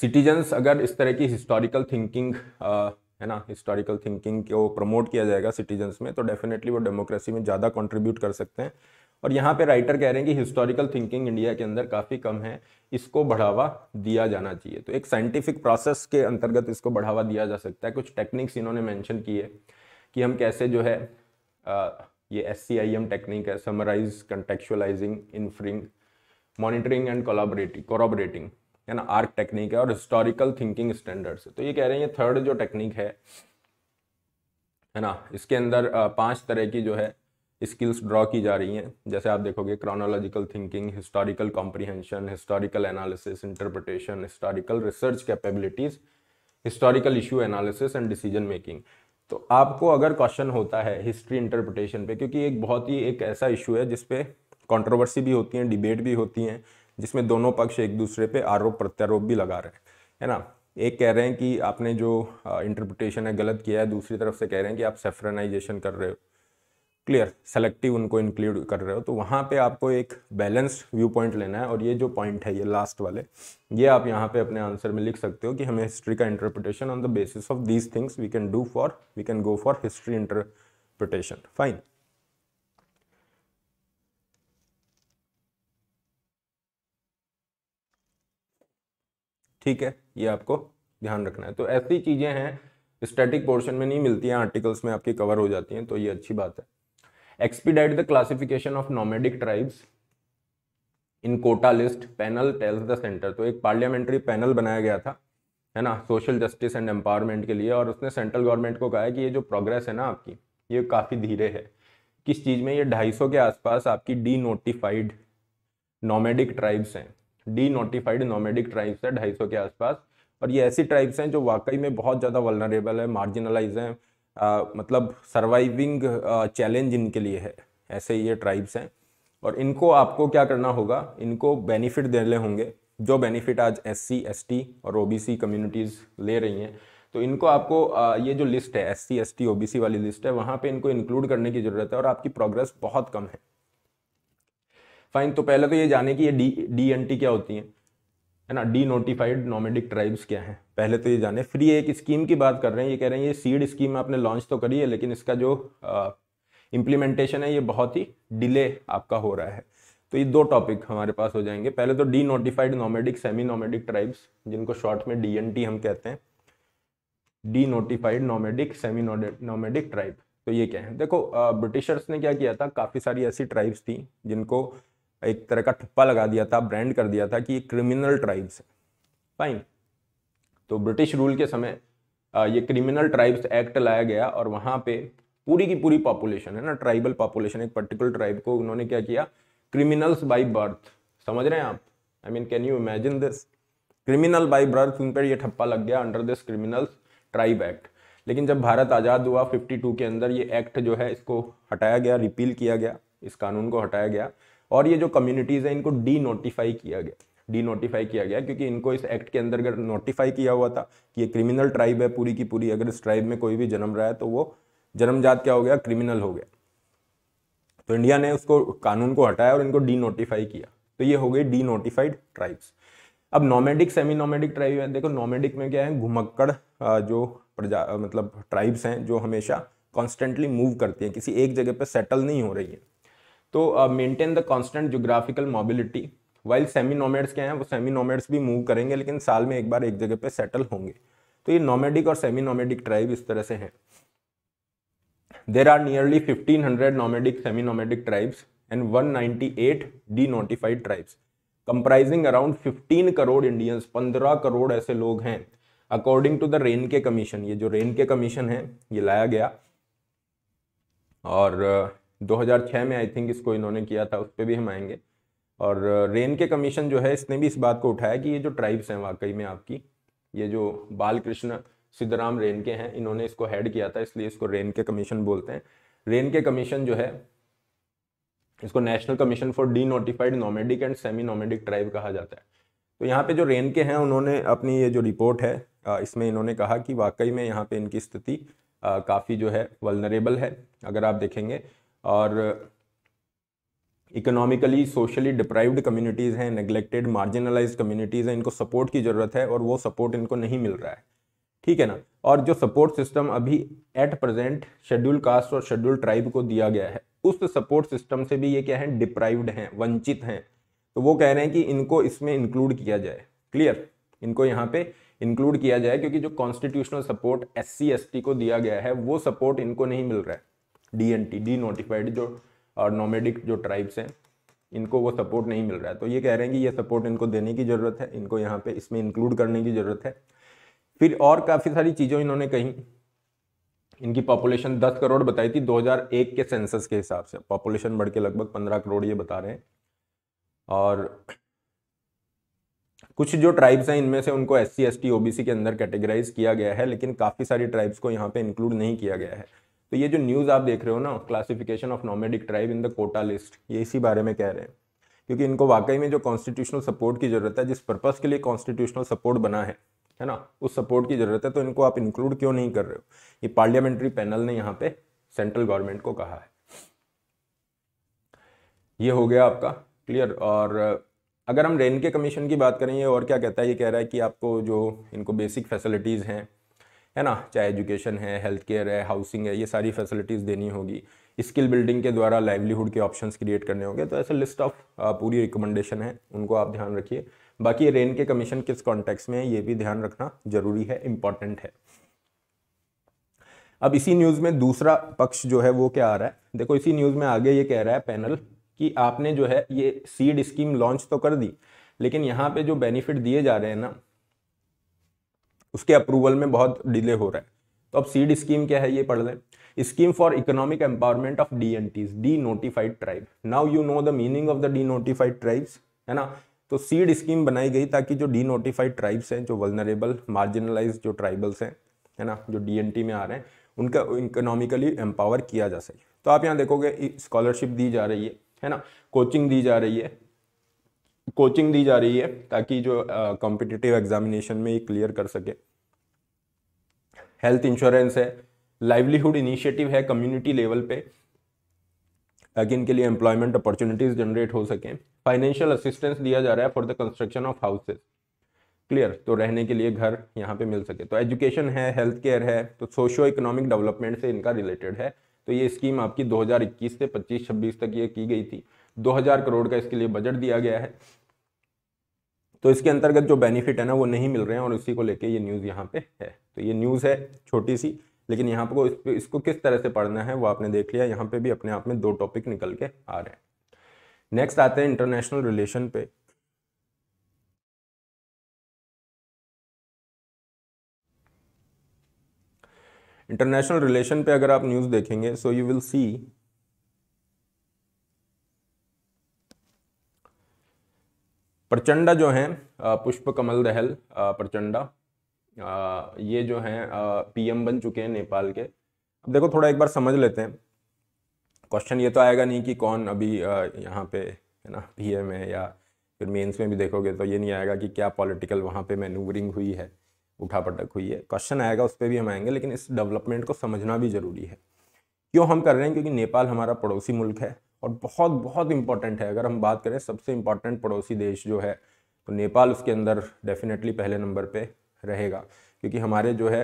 सिटीजन्स अगर इस तरह की हिस्टोरिकल थिंकिंग है ना हिस्टोरिकल थिंकिंग को प्रमोट किया जाएगा सिटीजन्स में तो डेफिनेटली वो डेमोक्रेसी में ज़्यादा कंट्रीब्यूट कर सकते हैं और यहाँ पे राइटर कह रहे हैं कि हिस्टोरिकल थिंकिंग इंडिया के अंदर काफ़ी कम है इसको बढ़ावा दिया जाना चाहिए तो एक साइंटिफिक प्रोसेस के अंतर्गत इसको बढ़ावा दिया जा सकता है कुछ टेक्निक्स इन्होंने मैंशन की है कि हम कैसे जो है आ, ये S C I M technique है summarise contextualising inferring monitoring and collaborating corroborating है ना आर्क टेक्निक है और हिस्टोरिकल थिंकिंग स्टैंडर्ड्स है तो ये कह रहे हैं ये थर्ड जो टेक्निक है है ना इसके अंदर पांच तरह की जो है स्किल्स ड्रॉ की जा रही हैं जैसे आप देखोगे chronological thinking historical comprehension historical analysis interpretation historical research capabilities historical issue analysis and decision making तो आपको अगर क्वेश्चन होता है हिस्ट्री इंटरप्रटेशन पे क्योंकि एक बहुत ही एक ऐसा इशू है जिसपे कंट्रोवर्सी भी होती हैं डिबेट भी होती हैं जिसमें दोनों पक्ष एक दूसरे पे आरोप प्रत्यारोप भी लगा रहे हैं है ना एक कह रहे हैं कि आपने जो इंटरप्रटेशन है गलत किया है दूसरी तरफ से कह रहे हैं कि आप सेफ्रेनाइजेशन कर रहे हो क्लियर सेलेक्टिव उनको इंक्लूड कर रहे हो तो वहाँ पे आपको एक बैलेंस्ड व्यू पॉइंट लेना है और ये जो पॉइंट है ये लास्ट वाले ये आप यहाँ पे अपने आंसर में लिख सकते हो कि हमें हिस्ट्री का interpretation on the basis of these things we can do for we can go for history interpretation fine ठीक है ये आपको ध्यान रखना है तो ऐसी चीज़ें हैं स्टैटिक पोर्शन में नहीं मिलती हैं आर्टिकल्स में आपकी कवर हो जाती हैं तो ये अच्छी बात है expedite the classification of nomadic tribes in quota list panel tells the centre तो एक पार्लियामेंट्री पैनल बनाया गया था है ना सोशल जस्टिस एंड एम्पावरमेंट के लिए और उसने सेंट्रल गवर्नमेंट को कहा कि ये जो प्रोग्रेस है ना आपकी ये काफ़ी धीरे है किस चीज़ में ये 250 के आसपास आपकी डी नोटिफाइड नॉमेडिक ट्राइब्स हैं डी नोटिफाइड नॉमेडिक ट्राइब्स है 250 के आसपास और ये ऐसी ट्राइब्स हैं जो वाकई में बहुत ज़्यादा वलनरेबल है मार्जिनलाइज हैं आ, मतलब सर्वाइविंग चैलेंज इनके लिए है ऐसे ये ट्राइब्स हैं और इनको आपको क्या करना होगा इनको बेनिफिट देने होंगे जो बेनिफिट आज एस सी एस टी और ओ बी सी कम्युनिटीज़ ले रही हैं तो इनको आपको ये जो लिस्ट है S C S T O B C वाली लिस्ट है वहाँ पे इनको इंक्लूड करने की ज़रूरत है और आपकी प्रोग्रेस बहुत कम है फाइन तो पहले तो ये जाने कि ये डी डी एन टी क्या होती हैं है ना डी नोटिफाइड नोमेडिक ट्राइब्स क्या हैं पहले तो ये जाने फ्री एक स्कीम की बात कर रहे हैं ये कह रहे हैं ये सीड स्कीम आपने लॉन्च तो करी है लेकिन इसका जो इम्प्लीमेंटेशन है ये बहुत ही डिले आपका हो रहा है तो ये दो टॉपिक हमारे पास हो जाएंगे पहले तो denotified nomadic semi nomadic tribes जिनको शॉर्ट में डी हम कहते हैं denotified nomadic semi nomadic tribe तो ये क्या है देखो ब्रिटिशर्स ने क्या किया था काफ़ी सारी ऐसी ट्राइब्स थी जिनको एक तरह का ठप्पा लगा दिया था ब्रांड कर दिया था कि ये क्रिमिनल ट्राइब्स हैं फाइन तो ब्रिटिश रूल के समय ये क्रिमिनल ट्राइब्स एक्ट लाया गया और वहाँ पे पूरी की पूरी पॉपुलेशन है ना ट्राइबल पॉपुलेशन एक पर्टिकुलर ट्राइब को उन्होंने क्या किया क्रिमिनल्स बाई बर्थ समझ रहे हैं आप I mean can you imagine this criminal by birth उन पर यह ठप्पा लग गया under this criminals tribe act लेकिन जब भारत आज़ाद हुआ 52 के अंदर ये एक्ट जो है इसको हटाया गया रिपील किया गया इस कानून को हटाया गया और ये जो कम्युनिटीज़ है इनको डी नोटिफाई किया गया डी नोटिफाई किया गया क्योंकि इनको इस एक्ट के अंदर अगर नोटिफाई किया हुआ था कि ये क्रिमिनल ट्राइब है पूरी की पूरी अगर इस ट्राइब में कोई भी जन्म रहा है तो वो जन्मजात क्या हो गया क्रिमिनल हो गया तो इंडिया ने उसको कानून को हटाया और इनको डी नोटिफाई किया तो ये हो गई डी नोटिफाइड ट्राइब्स अब नॉमेडिक सेमी नॉमेडिक ट्राइब है देखो नॉमेडिक में क्या है घुमक्कड़ जो प्रजा मतलब ट्राइब्स हैं जो हमेशा कॉन्स्टेंटली मूव करती हैं किसी एक जगह पर सेटल नहीं हो रही है तो maintain the constant geographical mobility while semi nomads क्या हैं वो सेमी नोमेड्स भी मूव करेंगे लेकिन साल में एक बार एक जगह पे सेटल होंगे तो ये नोमेडिक और सेमी नोमेडिक ट्राइब इस तरह से हैं there are nearly 1500 nomadic semi nomadic tribes and 198 denotified tribes comprising around 15 crore Indians 15 crore ऐसे लोग हैं according to the Renke commission ये जो रेन के कमीशन है ये लाया गया और uh, 2006 में आई थिंक इसको इन्होंने किया था उस पर भी हम आएंगे और रेन के कमीशन जो है इसने भी इस बात को उठाया कि ये जो ट्राइब्स हैं वाकई में आपकी ये जो बाल कृष्ण सिद्धराम रेन के हैं इन्होंने इसको हेड किया था इसलिए इसको रेन के कमीशन बोलते हैं रेन के कमीशन जो है इसको national commission for denotified nomadic and semi nomadic tribe कहा जाता है तो यहाँ पे जो रेन के हैं उन्होंने अपनी ये जो रिपोर्ट है इसमें इन्होंने कहा कि वाकई में यहाँ पे इनकी स्थिति काफ़ी जो है वलनरेबल है अगर आप देखेंगे और इकोनॉमिकली सोशली डिप्राइव्ड कम्युनिटीज़ हैं नेगलेक्टेड मार्जिनलाइज कम्युनिटीज़ हैं इनको सपोर्ट की ज़रूरत है और वो सपोर्ट इनको नहीं मिल रहा है ठीक है ना और जो सपोर्ट सिस्टम अभी एट प्रेजेंट शेड्यूल कास्ट और शेड्यूल ट्राइब को दिया गया है उस सपोर्ट सिस्टम से भी ये क्या है डिप्राइव्ड हैं वंचित हैं तो वो कह रहे हैं कि इनको इसमें इंक्लूड किया जाए क्लियर इनको यहाँ पे इंक्लूड किया जाए क्योंकि जो कॉन्स्टिट्यूशनल सपोर्ट एस सी को दिया गया है वो सपोर्ट इनको नहीं मिल रहा है D N T denotified जो और नोमेडिक जो ट्राइब्स हैं इनको वो सपोर्ट नहीं मिल रहा है तो ये कह रहे हैं कि ये सपोर्ट इनको देने की ज़रूरत है इनको यहाँ पे इसमें इंक्लूड करने की ज़रूरत है फिर और काफ़ी सारी चीज़ें इन्होंने कही इनकी पॉपुलेशन 10 करोड़ बताई थी 2001 के सेंसस के हिसाब से पॉपुलेशन बढ़ के लगभग 15 करोड़ ये बता रहे हैं और कुछ जो ट्राइब्स हैं इनमें से उनको एस सी एस के अंदर कैटेगराइज किया गया है लेकिन काफ़ी सारी ट्राइब्स को यहाँ पे इंक्लूड नहीं किया गया है तो ये जो न्यूज़ आप देख रहे हो ना classification of nomadic tribe in the quota list ये इसी बारे में कह रहे हैं क्योंकि इनको वाकई में जो कॉन्स्टिट्यूशनल सपोर्ट की ज़रूरत है जिस पर्पज़ के लिए कॉन्स्टिट्यूशनल सपोर्ट बना है है ना उस सपोर्ट की ज़रूरत है तो इनको आप इंक्लूड क्यों नहीं कर रहे हो ये पार्लियामेंट्री पैनल ने यहाँ पे सेंट्रल गवर्नमेंट को कहा है ये हो गया आपका क्लियर और अगर हम रेन के कमीशन की बात करें ये और क्या कहता है ये कह रहा है कि आपको जो इनको बेसिक फैसिलिटीज़ हैं है ना चाहे एजुकेशन है हेल्थ केयर है हाउसिंग है ये सारी फैसिलिटीज़ देनी होगी स्किल बिल्डिंग के द्वारा लाइवलीहुड के ऑप्शन क्रिएट करने होंगे तो ऐसे लिस्ट ऑफ पूरी रिकमेंडेशन है उनको आप ध्यान रखिए बाकी रेन के कमीशन किस कॉन्टेक्स्ट में है ये भी ध्यान रखना जरूरी है इंपॉर्टेंट है अब इसी न्यूज़ में दूसरा पक्ष जो है वो क्या आ रहा है देखो इसी न्यूज़ में आगे ये कह रहा है पैनल कि आपने जो है ये सीड स्कीम लॉन्च तो कर दी लेकिन यहाँ पे जो बेनिफिट दिए जा रहे हैं ना उसके अप्रूवल में बहुत डिले हो रहा है तो अब सीड स्कीम क्या है ये पढ़ लें scheme for economic empowerment of D N Ts denotified tribe now you know the meaning of the denotified tribes है ना तो सीड स्कीम बनाई गई ताकि जो डी नोटिफाइड ट्राइब्स हैं जो वलनरेबल मार्जिनलाइज जो ट्राइबल्स हैं है ना जो डी एन टी में आ रहे हैं उनका इकोनॉमिकली एम्पावर किया जा सके तो आप यहाँ देखोगे स्कॉलरशिप दी जा रही है है ना कोचिंग दी जा रही है कोचिंग दी जा रही है ताकि जो कॉम्पिटिटिव एग्जामिनेशन में ये क्लियर कर सके हेल्थ इंश्योरेंस है लाइवलीहुड इनिशिएटिव है कम्युनिटी लेवल पे ताकि इनके लिए एम्प्लॉयमेंट अपॉर्चुनिटीज जनरेट हो सके फाइनेंशियल असिस्टेंस दिया जा रहा है for the construction of houses clear तो रहने के लिए घर यहाँ पे मिल सके तो एजुकेशन है हेल्थ केयर है तो सोशो इकोनॉमिक डेवलपमेंट से इनका रिलेटेड है तो ये स्कीम आपकी 2021 से 25-26 तक ये की गई थी 2000 करोड़ का इसके लिए बजट दिया गया है तो इसके अंतर्गत जो बेनिफिट है ना वो नहीं मिल रहे हैं और उसी को लेके ये न्यूज़ यहाँ पे है तो ये न्यूज़ है छोटी सी लेकिन यहाँ पर इसको किस तरह से पढ़ना है वो आपने देख लिया यहाँ पे भी अपने आप में दो टॉपिक निकल के आ रहे हैं नेक्स्ट आते हैं इंटरनेशनल रिलेशन पे इंटरनेशनल रिलेशन पे अगर आप न्यूज़ देखेंगे so you will see Prachanda जो हैं पुष्प कमल दहल प्रचंडा ये जो हैं पीएम बन चुके हैं नेपाल के अब देखो थोड़ा एक बार समझ लेते हैं क्वेश्चन ये तो आएगा नहीं कि कौन अभी यहाँ पे है ना पीएम है या फिर मेंस में भी देखोगे तो ये नहीं आएगा कि क्या पॉलिटिकल वहाँ पे मैनूवरिंग हुई है उठापटक हुई है क्वेश्चन आएगा उस पर भी हम आएंगे लेकिन इस डेवलपमेंट को समझना भी ज़रूरी है क्यों हम कर रहे हैं क्योंकि नेपाल हमारा पड़ोसी मुल्क है और बहुत बहुत इंपॉर्टेंट है अगर हम बात करें सबसे इम्पॉर्टेंट पड़ोसी देश जो है तो नेपाल उसके अंदर डेफिनेटली पहले नंबर पे रहेगा क्योंकि हमारे जो है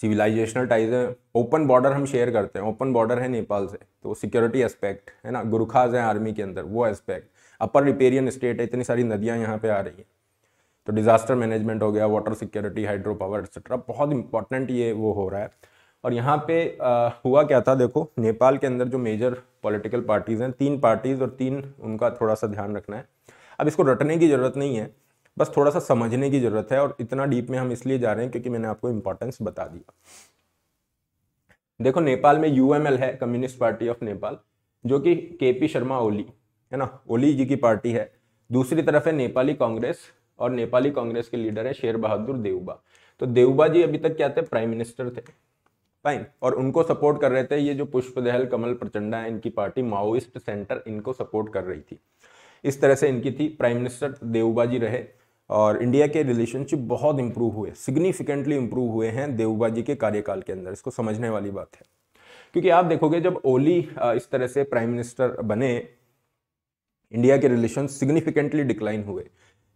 सिविलाइजेशनल टाइज हैं ओपन बॉर्डर हम शेयर करते हैं ओपन बॉर्डर है नेपाल से तो सिक्योरिटी एस्पेक्ट है ना गुरखाज हैं आर्मी के अंदर वो एस्पेक्ट अपर रिपेरियन स्टेट है इतनी सारी नदियाँ यहाँ पर आ रही हैं तो डिज़ास्टर मैनेजमेंट हो गया water security hydro power etcetera बहुत इंपॉर्टेंट ये वो हो रहा है और यहाँ पे आ, हुआ क्या था देखो नेपाल के अंदर जो मेजर पॉलिटिकल पार्टीज़ हैं तीन पार्टीज़ और तीन उनका थोड़ा सा ध्यान रखना है अब इसको रटने की ज़रूरत नहीं है बस थोड़ा सा समझने की ज़रूरत है और इतना डीप में हम इसलिए जा रहे हैं क्योंकि मैंने आपको इम्पोर्टेंस बता दिया देखो नेपाल में यू है कम्युनिस्ट पार्टी ऑफ नेपाल जो कि के पी शर्मा ओली है ना ओली जी की पार्टी है दूसरी तरफ है नेपाली कांग्रेस और नेपाली कांग्रेस के लीडर है शेर बहादुर देवबा तो देवबा जी अभी तक क्या थे प्राइम मिनिस्टर थे फाइन और उनको सपोर्ट कर रहे थे ये जो पुष्प दहल कमल प्रचंडा है इनकी पार्टी माओइस्ट सेंटर इनको सपोर्ट कर रही थी इस तरह से इनकी थी प्राइम मिनिस्टर देवबाजी रहे और इंडिया के रिलेशनशिप बहुत इंप्रूव हुए सिग्निफिकेंटली इंप्रूव हुए हैं देवबाजी के कार्यकाल के अंदर इसको समझने वाली बात है क्योंकि आप देखोगे जब ओली इस तरह से प्राइम मिनिस्टर बने इंडिया के रिलेशन सिग्निफिकेंटली डिक्लाइन हुए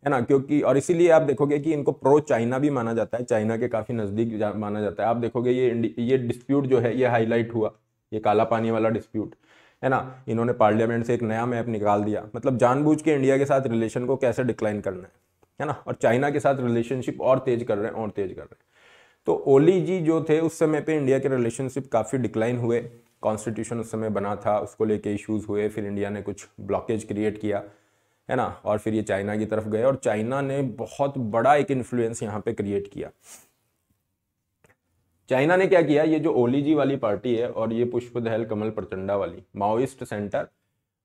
है ना क्योंकि और इसीलिए आप देखोगे कि इनको प्रो चाइना भी माना जाता है चाइना के काफ़ी नज़दीक माना जाता है आप देखोगे ये ये डिस्प्यूट जो है ये हाईलाइट हुआ ये काला पानी वाला डिस्प्यूट है ना इन्होंने पार्लियामेंट से एक नया मैप निकाल दिया मतलब जानबूझ के इंडिया के साथ रिलेशन को कैसे डिक्लाइन करना है है ना और चाइना के साथ रिलेशनशिप और तेज कर रहे हैं और तेज कर रहे हैं तो ओली जी जो थे उस समय पे इंडिया के रिलेशनशिप काफ़ी डिक्लाइन हुए कॉन्स्टिट्यूशन उस समय बना था उसको लेके इश्यूज हुए फिर इंडिया ने कुछ ब्लॉकेज क्रिएट किया है ना और फिर ये चाइना की तरफ गए और चाइना ने बहुत बड़ा एक इन्फ्लुएंस यहाँ पे क्रिएट किया चाइना ने क्या किया ये जो ओली जी वाली पार्टी है और ये पुष्प दहल कमल प्रचंडा वाली माओइस्ट सेंटर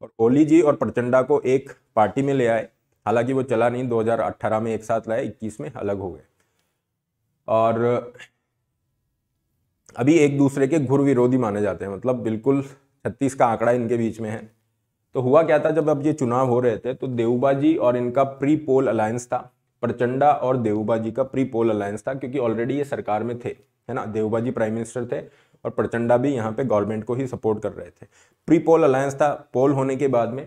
और ओली जी और प्रचंडा को एक पार्टी में ले आए हालांकि वो चला नहीं 2018 में एक साथ लाए 21 में अलग हो गए और अभी एक दूसरे के घुर विरोधी माने जाते हैं मतलब बिल्कुल छत्तीस का आंकड़ा इनके बीच में है तो हुआ क्या था जब अब ये चुनाव हो रहे थे तो देवबाजी और इनका प्री पोल अलायंस था प्रचंडा और देवबाजी का प्री पोल अलायंस था क्योंकि ऑलरेडी ये सरकार में थे है ना देवबाजी प्राइम मिनिस्टर थे और प्रचंडा भी यहाँ पे गवर्नमेंट को ही सपोर्ट कर रहे थे प्री पोल अलायंस था पोल होने के बाद में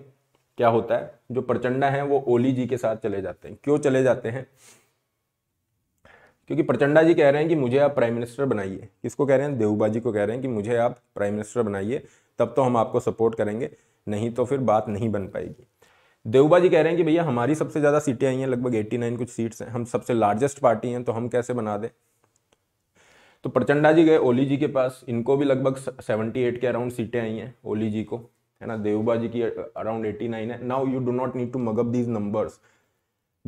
क्या होता है जो प्रचंडा है वो ओली जी के साथ चले जाते हैं क्यों चले जाते हैं क्योंकि प्रचंडा जी कह रहे हैं कि मुझे आप प्राइम मिनिस्टर बनाइए किसको कह रहे हैं देवबाजी को कह रहे हैं कि मुझे आप प्राइम मिनिस्टर बनाइए तब तो हम आपको सपोर्ट करेंगे नहीं तो फिर बात नहीं बन पाएगी देवबा जी कह रहे हैं कि भैया हमारी सबसे ज़्यादा सीटें आई हैं लगभग एट्टी नाइन कुछ सीट्स हैं हम सबसे लार्जेस्ट पार्टी हैं तो हम कैसे बना दें तो प्रचंडा जी गए ओली जी के पास इनको भी लगभग सेवेंटी एट के अराउंड सीटें आई हैं ओली जी को है ना देवबा जी की अराउंड एट्टी नाइन है now you do not need to mug up these numbers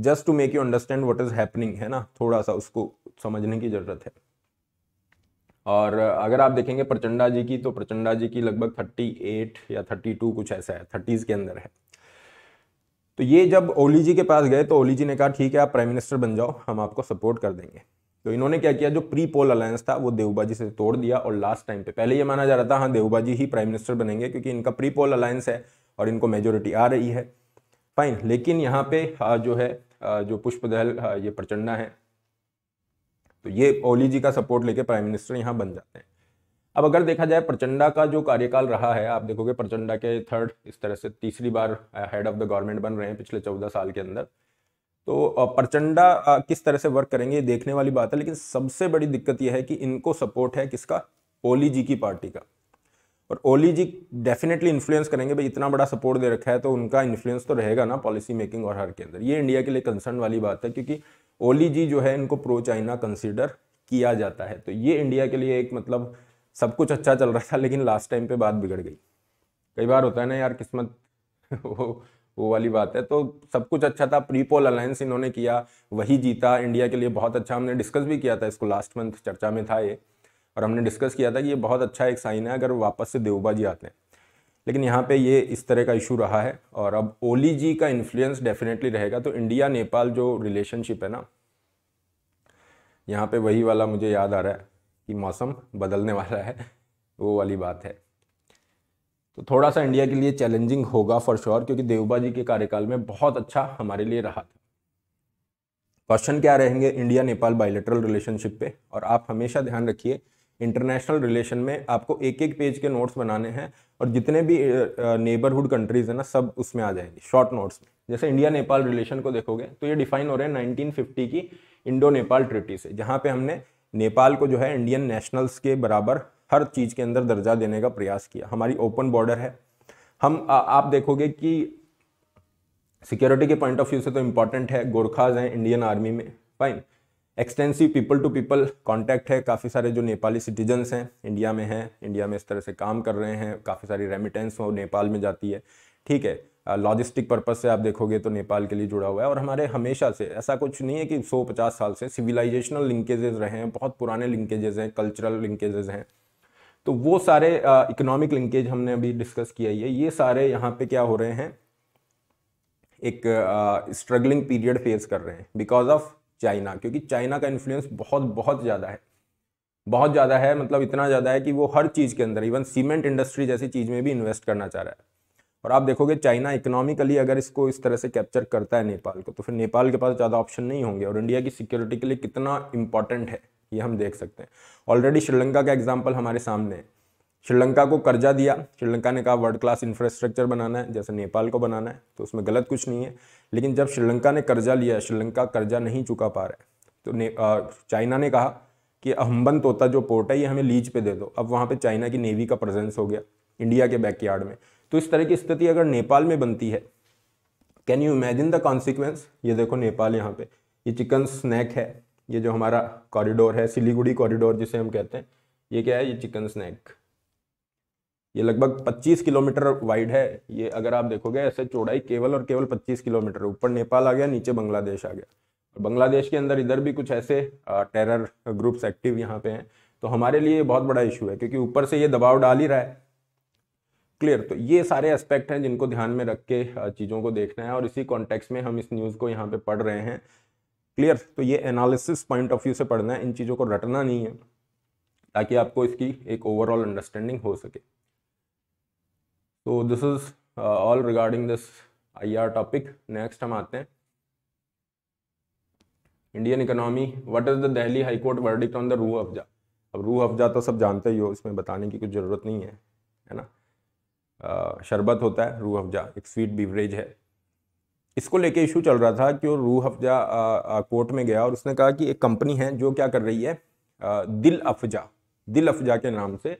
just to make you understand what is happening है ना थोड़ा सा उसको समझने की ज़रूरत है और अगर आप देखेंगे प्रचंडा जी की तो प्रचंडा जी की लगभग 38 या 32 कुछ ऐसा है थर्टीज़ के अंदर है तो ये जब ओली जी के पास गए तो ओली जी ने कहा ठीक है आप प्राइम मिनिस्टर बन जाओ हम आपको सपोर्ट कर देंगे तो इन्होंने क्या किया जो प्री पोल अलायंस था वो देवबाजी से तोड़ दिया और लास्ट टाइम पे पहले ये माना जा रहा था हाँ देवबाजी ही प्राइम मिनिस्टर बनेंगे क्योंकि इनका प्री पोल अलायंस है और इनको मेजोरिटी आ रही है फाइन लेकिन यहाँ पे हाँ, जो है हाँ, जो पुष्प दहल हाँ, ये प्रचंडा है तो ये ओली जी का सपोर्ट लेके प्राइम मिनिस्टर यहाँ बन जाते हैं अब अगर देखा जाए प्रचंडा का जो कार्यकाल रहा है आप देखोगे प्रचंडा के थर्ड इस तरह से तीसरी बार हेड ऑफ द गवर्नमेंट बन रहे हैं पिछले चौदह साल के अंदर तो uh, प्रचंडा uh, किस तरह से वर्क करेंगे ये देखने वाली बात है लेकिन सबसे बड़ी दिक्कत यह है कि इनको सपोर्ट है किसका ओली जी की पार्टी का और ओली जी डेफिनेटली इन्फ्लुएंस करेंगे भाई इतना बड़ा सपोर्ट दे रखा है तो उनका इन्फ्लुएंस तो रहेगा ना पॉलिसी मेकिंग और हर के अंदर ये इंडिया के लिए कंसर्न वाली बात है क्योंकि ओली जी जो है इनको प्रो चाइना कंसिडर किया जाता है तो ये इंडिया के लिए एक मतलब सब कुछ अच्छा चल रहा था लेकिन लास्ट टाइम पे बात बिगड़ गई कई बार होता है ना यार किस्मत वो वो वाली बात है तो सब कुछ अच्छा था प्री पोल अलायंस इन्होंने किया वही जीता इंडिया के लिए बहुत अच्छा हमने डिस्कस भी किया था इसको लास्ट मंथ चर्चा में था ये और हमने डिस्कस किया था कि ये बहुत अच्छा एक साइन है अगर वापस से देवबा जी आते हैं लेकिन यहाँ पे ये इस तरह का इशू रहा है और अब ओली जी का इन्फ्लुएंस डेफिनेटली रहेगा तो इंडिया नेपाल जो रिलेशनशिप है ना यहाँ पे वही वाला मुझे याद आ रहा है कि मौसम बदलने वाला है वो वाली बात है तो थोड़ा सा इंडिया के लिए चैलेंजिंग होगा फॉर श्योर क्योंकि देवबा जी के कार्यकाल में बहुत अच्छा हमारे लिए रहा था क्वेश्चन क्या रहेंगे इंडिया नेपाल बायोलेटरल रिलेशनशिप पे और आप हमेशा ध्यान रखिए इंटरनेशनल रिलेशन में आपको एक एक पेज के नोट्स बनाने हैं और जितने भी नेबरहुड कंट्रीज़ है ना सब उसमें आ जाएगी शॉर्ट नोट्स में जैसे इंडिया नेपाल रिलेशन को देखोगे तो ये डिफाइन हो रहे हैं फिफ्टी की इंडो नेपाल ट्रिटी से जहाँ पे हमने नेपाल को जो है इंडियन नेशनल्स के बराबर हर चीज़ के अंदर दर्जा देने का प्रयास किया हमारी ओपन बॉर्डर है हम आ, आप देखोगे कि सिक्योरिटी के पॉइंट ऑफ व्यू से तो इम्पॉर्टेंट है गोरखाज हैं इंडियन आर्मी में fine extensive people to people contact है काफ़ी सारे जो नेपाली सिटीजन्स हैं इंडिया में हैं इंडिया में इस तरह से काम कर रहे हैं काफ़ी सारी रेमिटेंस वो नेपाल में जाती है ठीक है लॉजिस्टिक पर्पज़ से आप देखोगे तो नेपाल के लिए जुड़ा हुआ है और हमारे हमेशा से ऐसा कुछ नहीं है कि 150 साल से सिविलाइजेशनल लिंकेजेस रहे हैं बहुत पुराने लिंकेजेस हैं कल्चरल लिंकेजेस हैं तो वो सारे इकोनॉमिक लिंकेज हमने अभी डिस्कस किया ही है ये सारे यहाँ पे क्या हो रहे हैं एक स्ट्रगलिंग पीरियड फेस कर रहे हैं बिकॉज ऑफ चाइना क्योंकि चाइना का इन्फ्लुएंस बहुत बहुत ज़्यादा है बहुत ज़्यादा है मतलब इतना ज़्यादा है कि वो हर चीज़ के अंदर इवन सीमेंट इंडस्ट्री जैसी चीज़ में भी इन्वेस्ट करना चाह रहा है और आप देखोगे चाइना इकोनॉमिकली अगर इसको इस तरह से कैप्चर करता है नेपाल को तो फिर नेपाल के पास ज़्यादा ऑप्शन नहीं होंगे और इंडिया की सिक्योरिटी के लिए कितना इंपॉर्टेंट है ये हम देख सकते हैं ऑलरेडी श्रीलंका का एग्जाम्पल हमारे सामने है श्रीलंका को कर्जा दिया श्रीलंका ने कहा वर्ल्ड क्लास इंफ्रास्ट्रक्चर बनाना है जैसे नेपाल को बनाना है तो उसमें गलत कुछ नहीं है लेकिन जब श्रीलंका ने कर्जा लिया श्रीलंका कर्जा नहीं चुका पा रहा है तो चाइना ने कहा कि अहम्बन तोता जो पोर्ट है ये हमें लीज पे दे दो अब वहाँ पे चाइना की नेवी का प्रेजेंस हो गया इंडिया के बैकयार्ड में तो इस तरह की स्थिति अगर नेपाल में बनती है can you imagine the consequence ये देखो नेपाल यहाँ पे ये चिकन स्नैक है ये जो हमारा कॉरिडोर है सिलीगुड़ी कॉरिडोर जिसे हम कहते हैं ये क्या है ये चिकन स्नैक ये लगभग 25 किलोमीटर वाइड है ये अगर आप देखोगे ऐसे चौड़ाई केवल और केवल 25 किलोमीटर ऊपर नेपाल आ गया नीचे बांग्लादेश आ गया और बांग्लादेश के अंदर इधर भी कुछ ऐसे टेरर ग्रुप्स एक्टिव यहाँ पे हैं तो हमारे लिए बहुत बड़ा इशू है क्योंकि ऊपर से ये दबाव डाल ही रहा है क्लियर तो ये सारे एस्पेक्ट हैं जिनको ध्यान में रख के चीज़ों को देखना है और इसी कॉन्टेक्स में हम इस न्यूज़ को यहाँ पे पढ़ रहे हैं क्लियर तो ये एनालिसिस पॉइंट ऑफ व्यू से पढ़ना है इन चीज़ों को रटना नहीं है ताकि आपको इसकी एक ओवरऑल अंडरस्टैंडिंग हो सके तो this is all regarding this IR topic next हम आते हैं Indian economy what is the Delhi high court verdict on the Rooh Afza अब रूह अफजा तो सब जानते ही हो इसमें बताने की कुछ ज़रूरत नहीं है है ना uh, शरबत होता है रूह अफजा एक स्वीट बीवरेज है इसको लेके इशू चल रहा था कि वो रूह अफजा कोर्ट में गया और उसने कहा कि एक कंपनी है जो क्या कर रही है आ, uh, दिल अफजा दिल अफजा के नाम से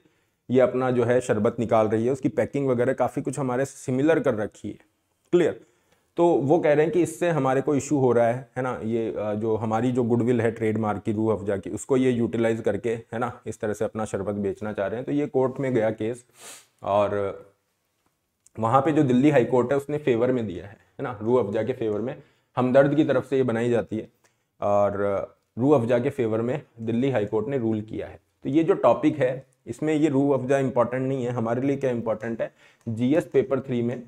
ये अपना जो है शरबत निकाल रही है उसकी पैकिंग वगैरह काफ़ी कुछ हमारे सिमिलर कर रखी है क्लियर तो वो कह रहे हैं कि इससे हमारे को इशू हो रहा है है ना ये जो हमारी जो गुडविल है ट्रेडमार्क की रूह अफजा की उसको ये यूटिलाइज़ करके है ना इस तरह से अपना शरबत बेचना चाह रहे हैं तो ये कोर्ट में गया केस और वहाँ पे जो दिल्ली हाई कोर्ट है उसने फेवर में दिया है है ना रू अफजा के फेवर में हमदर्द की तरफ से ये बनाई जाती है और रू अफजा के फेवर में दिल्ली हाई कोर्ट ने रूल किया है तो ये जो टॉपिक है इसमें ये रू अफजा इंपॉर्टेंट नहीं है हमारे लिए क्या इंपॉर्टेंट है जीएस पेपर थ्री में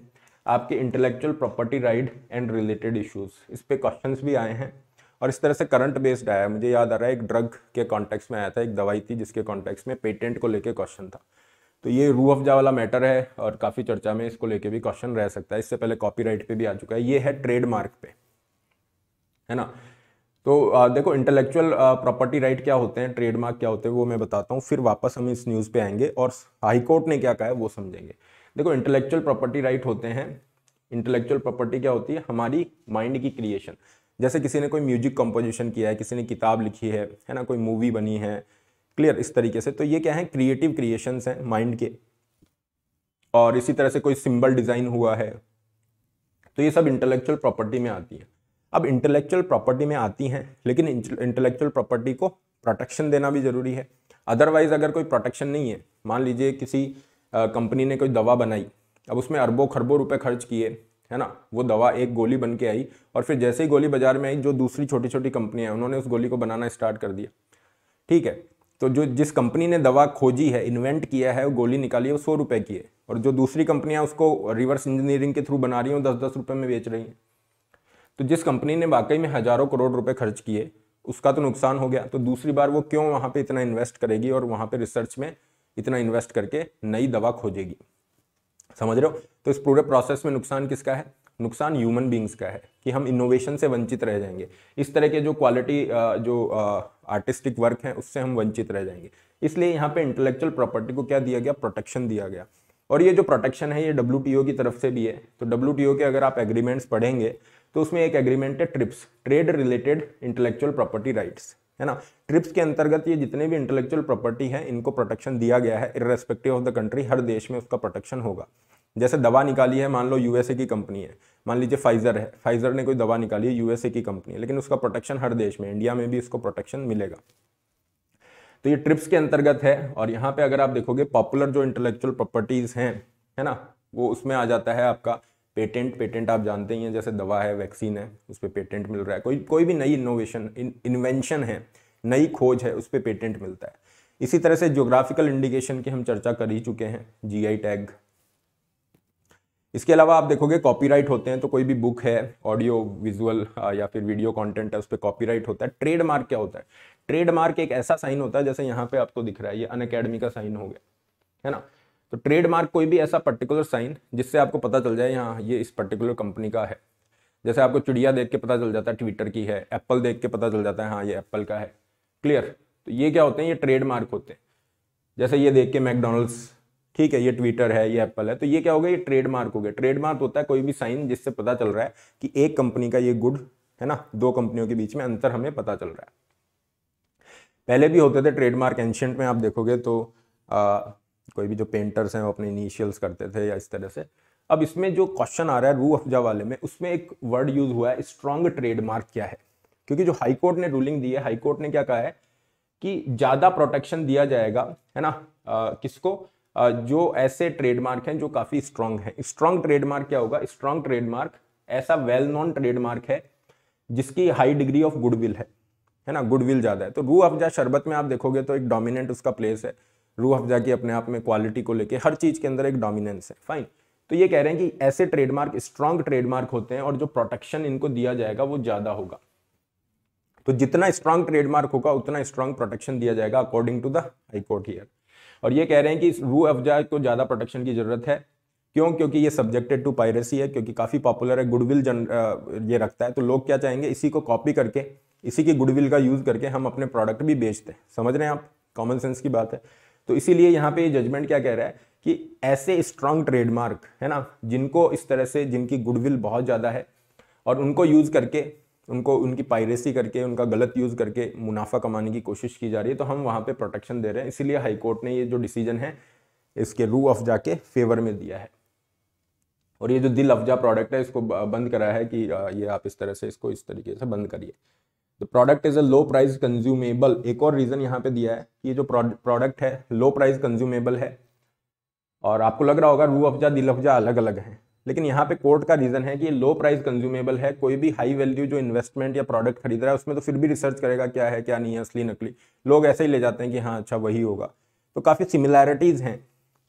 आपके intellectual property right and related issues इस पर क्वेश्चन भी आए हैं और इस तरह से करंट बेस्ड आया मुझे याद आ रहा है एक ड्रग के कॉन्टेक्स में आया था एक दवाई थी जिसके कॉन्टेक्स में पेटेंट को लेकर क्वेश्चन था तो ये रू ऑफ जा वाला मैटर है और काफ़ी चर्चा में इसको लेके भी क्वेश्चन रह सकता है इससे पहले कॉपीराइट पे भी आ चुका है ये है ट्रेडमार्क पे है ना तो देखो इंटेलेक्चुअल प्रॉपर्टी राइट क्या होते हैं ट्रेडमार्क क्या होते हैं वो मैं बताता हूँ फिर वापस हम इस न्यूज़ पे आएंगे और हाई कोर्ट ने क्या कहा है वो समझेंगे देखो इंटेलेक्चुअल प्रॉपर्टी राइट होते हैं इंटेलेक्चुअल प्रॉपर्टी क्या होती है हमारी माइंड की क्रिएशन जैसे किसी ने कोई म्यूजिक कंपोजिशन किया है किसी ने किताब लिखी है है ना कोई मूवी बनी है क्लियर इस तरीके से तो ये क्या है क्रिएटिव क्रिएशंस हैं माइंड के और इसी तरह से कोई सिंबल डिज़ाइन हुआ है तो ये सब इंटेलेक्चुअल प्रॉपर्टी में आती है अब इंटेलेक्चुअल प्रॉपर्टी में आती हैं लेकिन इंटेलेक्चुअल प्रॉपर्टी को प्रोटेक्शन देना भी ज़रूरी है अदरवाइज़ अगर कोई प्रोटेक्शन नहीं है मान लीजिए किसी कंपनी ने कोई दवा बनाई अब उसमें अरबों खरबों रुपए खर्च किए है ना वो दवा एक गोली बन के आई और फिर जैसे ही गोली बाजार में आई जो दूसरी छोटी छोटी कंपनियाँ हैं उन्होंने उस गोली को बनाना स्टार्ट कर दिया ठीक है तो जो जिस कंपनी ने दवा खोजी है इन्वेंट किया है वो गोली निकाली है वो सौ रुपये की है और जो दूसरी कंपनियाँ उसको रिवर्स इंजीनियरिंग के थ्रू बना रही हैं दस दस रुपये में बेच रही हैं तो जिस कंपनी ने वाकई में हज़ारों करोड़ रुपए खर्च किए उसका तो नुकसान हो गया तो दूसरी बार वो क्यों वहाँ पे इतना इन्वेस्ट करेगी और वहाँ पे रिसर्च में इतना इन्वेस्ट करके नई दवा खोजेगी समझ रहे हो तो इस पूरे प्रोसेस में नुकसान किसका है नुकसान ह्यूमन बींग्स का है कि हम इनोवेशन से वंचित रह जाएंगे इस तरह के जो क्वालिटी जो आर्टिस्टिक वर्क है उससे हम वंचित रह जाएंगे इसलिए यहाँ पे इंटेलेक्चुअल प्रॉपर्टी को क्या दिया गया प्रोटेक्शन दिया गया और ये जो प्रोटेक्शन है ये डब्ल्यू की तरफ से भी है तो डब्ल्यू के अगर आप एग्रीमेंट्स पढ़ेंगे तो उसमें एक एग्रीमेंट है TRIPS trade related intellectual property rights है ना ट्रिप्स के अंतर्गत ये जितने भी इंटेलेक्चुअल प्रॉपर्टी है इनको प्रोटेक्शन दिया गया है इरेस्पेक्टिव ऑफ द कंट्री हर देश में उसका प्रोटेक्शन होगा जैसे दवा निकाली है मान लो यूएसए की कंपनी है मान लीजिए फाइजर है फाइजर ने कोई दवा निकाली है यूएसए की कंपनी है लेकिन उसका प्रोटेक्शन हर देश में इंडिया में भी उसको प्रोटेक्शन मिलेगा तो ये ट्रिप्स के अंतर्गत है और यहाँ पे अगर आप देखोगे पॉपुलर जो इंटेलेक्चुअल प्रॉपर्टीज़ हैं है ना वो उसमें आ जाता है आपका पेटेंट पेटेंट आप जानते ही हैं जैसे दवा है वैक्सीन है उस पर पेटेंट मिल रहा है कोई कोई भी नई इनोवेशन इन्वेंशन है नई खोज है उस पर पेटेंट मिलता है इसी तरह से ज्योग्राफिकल इंडिकेशन की हम चर्चा कर ही चुके हैं जीआई टैग इसके अलावा आप देखोगे कॉपीराइट होते हैं तो कोई भी बुक है ऑडियो विजुअल या फिर वीडियो कंटेंट है उस पर कॉपीराइट होता है ट्रेडमार्क क्या होता है ट्रेडमार्क एक ऐसा साइन होता है जैसे यहाँ पे आपको दिख रहा है ये अन का साइन हो गया है ना तो ट्रेडमार्क कोई भी ऐसा पर्टिकुलर साइन जिससे आपको पता चल जाए यहाँ ये इस पर्टिकुलर कंपनी का है जैसे आपको चिड़िया देख के पता चल जाता है ट्विटर की है एप्पल देख के पता चल जाता है हाँ ये एप्पल का है क्लियर तो ये क्या होते हैं ये ट्रेडमार्क होते हैं जैसे ये देख के मैकडोनल्ड्स ठीक है ये ट्विटर है ये एप्पल है तो ये क्या हो गया ये ट्रेडमार्क हो गया ट्रेडमार्क होता है कोई भी साइन जिससे पता चल रहा है कि एक कंपनी का ये गुड है ना दो कंपनियों के बीच में अंतर हमें पता चल रहा है पहले भी होते थे ट्रेडमार्क एंशियंट में आप देखोगे तो कोई भी जो पेंटर्स हैं वो अपने इनिशियल्स करते थे या इस तरह से अब इसमें जो क्वेश्चन आ रहा है रू अफजा वाले में उसमें एक वर्ड यूज हुआ है स्ट्रॉन्ग ट्रेडमार्क क्या है क्योंकि जो हाईकोर्ट ने रूलिंग दी है हाईकोर्ट ने क्या कहा है कि ज़्यादा प्रोटेक्शन दिया जाएगा है ना आ, किसको आ, जो ऐसे ट्रेडमार्क हैं जो काफ़ी स्ट्रांग हैं स्ट्रांग ट्रेडमार्क क्या होगा स्ट्रांग ट्रेडमार्क ऐसा वेल नॉन ट्रेडमार्क है जिसकी हाई डिग्री ऑफ गुडविल है है ना गुडविल ज़्यादा है तो रू अफजा शरबत में आप देखोगे तो एक डोमिनेंट उसका प्लेस है रूह अफजा की अपने आप में क्वालिटी को लेके हर चीज़ के अंदर एक डोमिनेंस है फाइन तो ये कह रहे हैं कि ऐसे ट्रेडमार्क स्ट्रांग ट्रेडमार्क होते हैं और जो प्रोटेक्शन इनको दिया जाएगा वो ज़्यादा होगा तो जितना स्ट्रांग ट्रेडमार्क होगा उतना स्ट्रांग प्रोटेक्शन दिया जाएगा according to the high court here और ये कह रहे हैं कि रूह अफजा को ज़्यादा प्रोटेक्शन की ज़रूरत है क्यों क्योंकि ये सब्जेक्टेड टू पायरेसी है क्योंकि काफ़ी पॉपुलर है गुडविल जन ये रखता है तो लोग क्या चाहेंगे इसी को कॉपी करके इसी के गुडविल का यूज़ करके हम अपने प्रोडक्ट भी बेचते हैं समझ रहे हैं आप कॉमन सेंस की बात है तो इसीलिए यहाँ पे जजमेंट क्या कह रहा है कि ऐसे स्ट्रांग ट्रेडमार्क है ना जिनको इस तरह से जिनकी गुडविल बहुत ज़्यादा है और उनको यूज़ करके उनको उनकी पायरेसी करके उनका गलत यूज़ करके मुनाफा कमाने की कोशिश की जा रही है तो हम वहाँ पे प्रोटेक्शन दे रहे हैं इसीलिए हाईकोर्ट ने ये जो डिसीजन है इसके रू ऑफ जाके फेवर में दिया है और ये जो दिल अफजा प्रोडक्ट है इसको बंद करा है कि ये आप इस तरह से इसको इस तरीके से बंद करिए the product is a low price consumable एक और रीज़न यहाँ पे दिया है कि ये जो प्रोडक्ट है लो प्राइस कंज्यूमेबल है और आपको लग रहा होगा रू अफजा दिल अफजा अलग अलग हैं लेकिन यहाँ पे कोर्ट का रीज़न है कि लो प्राइस कंज्यूमेबल है कोई भी हाई वैल्यू जो इन्वेस्टमेंट या प्रोडक्ट खरीद रहा है उसमें तो फिर भी रिसर्च करेगा क्या है क्या नहीं है असली नकली लोग ऐसे ही ले जाते हैं कि हाँ अच्छा वही होगा तो काफ़ी सिमिलैरिटीज़ हैं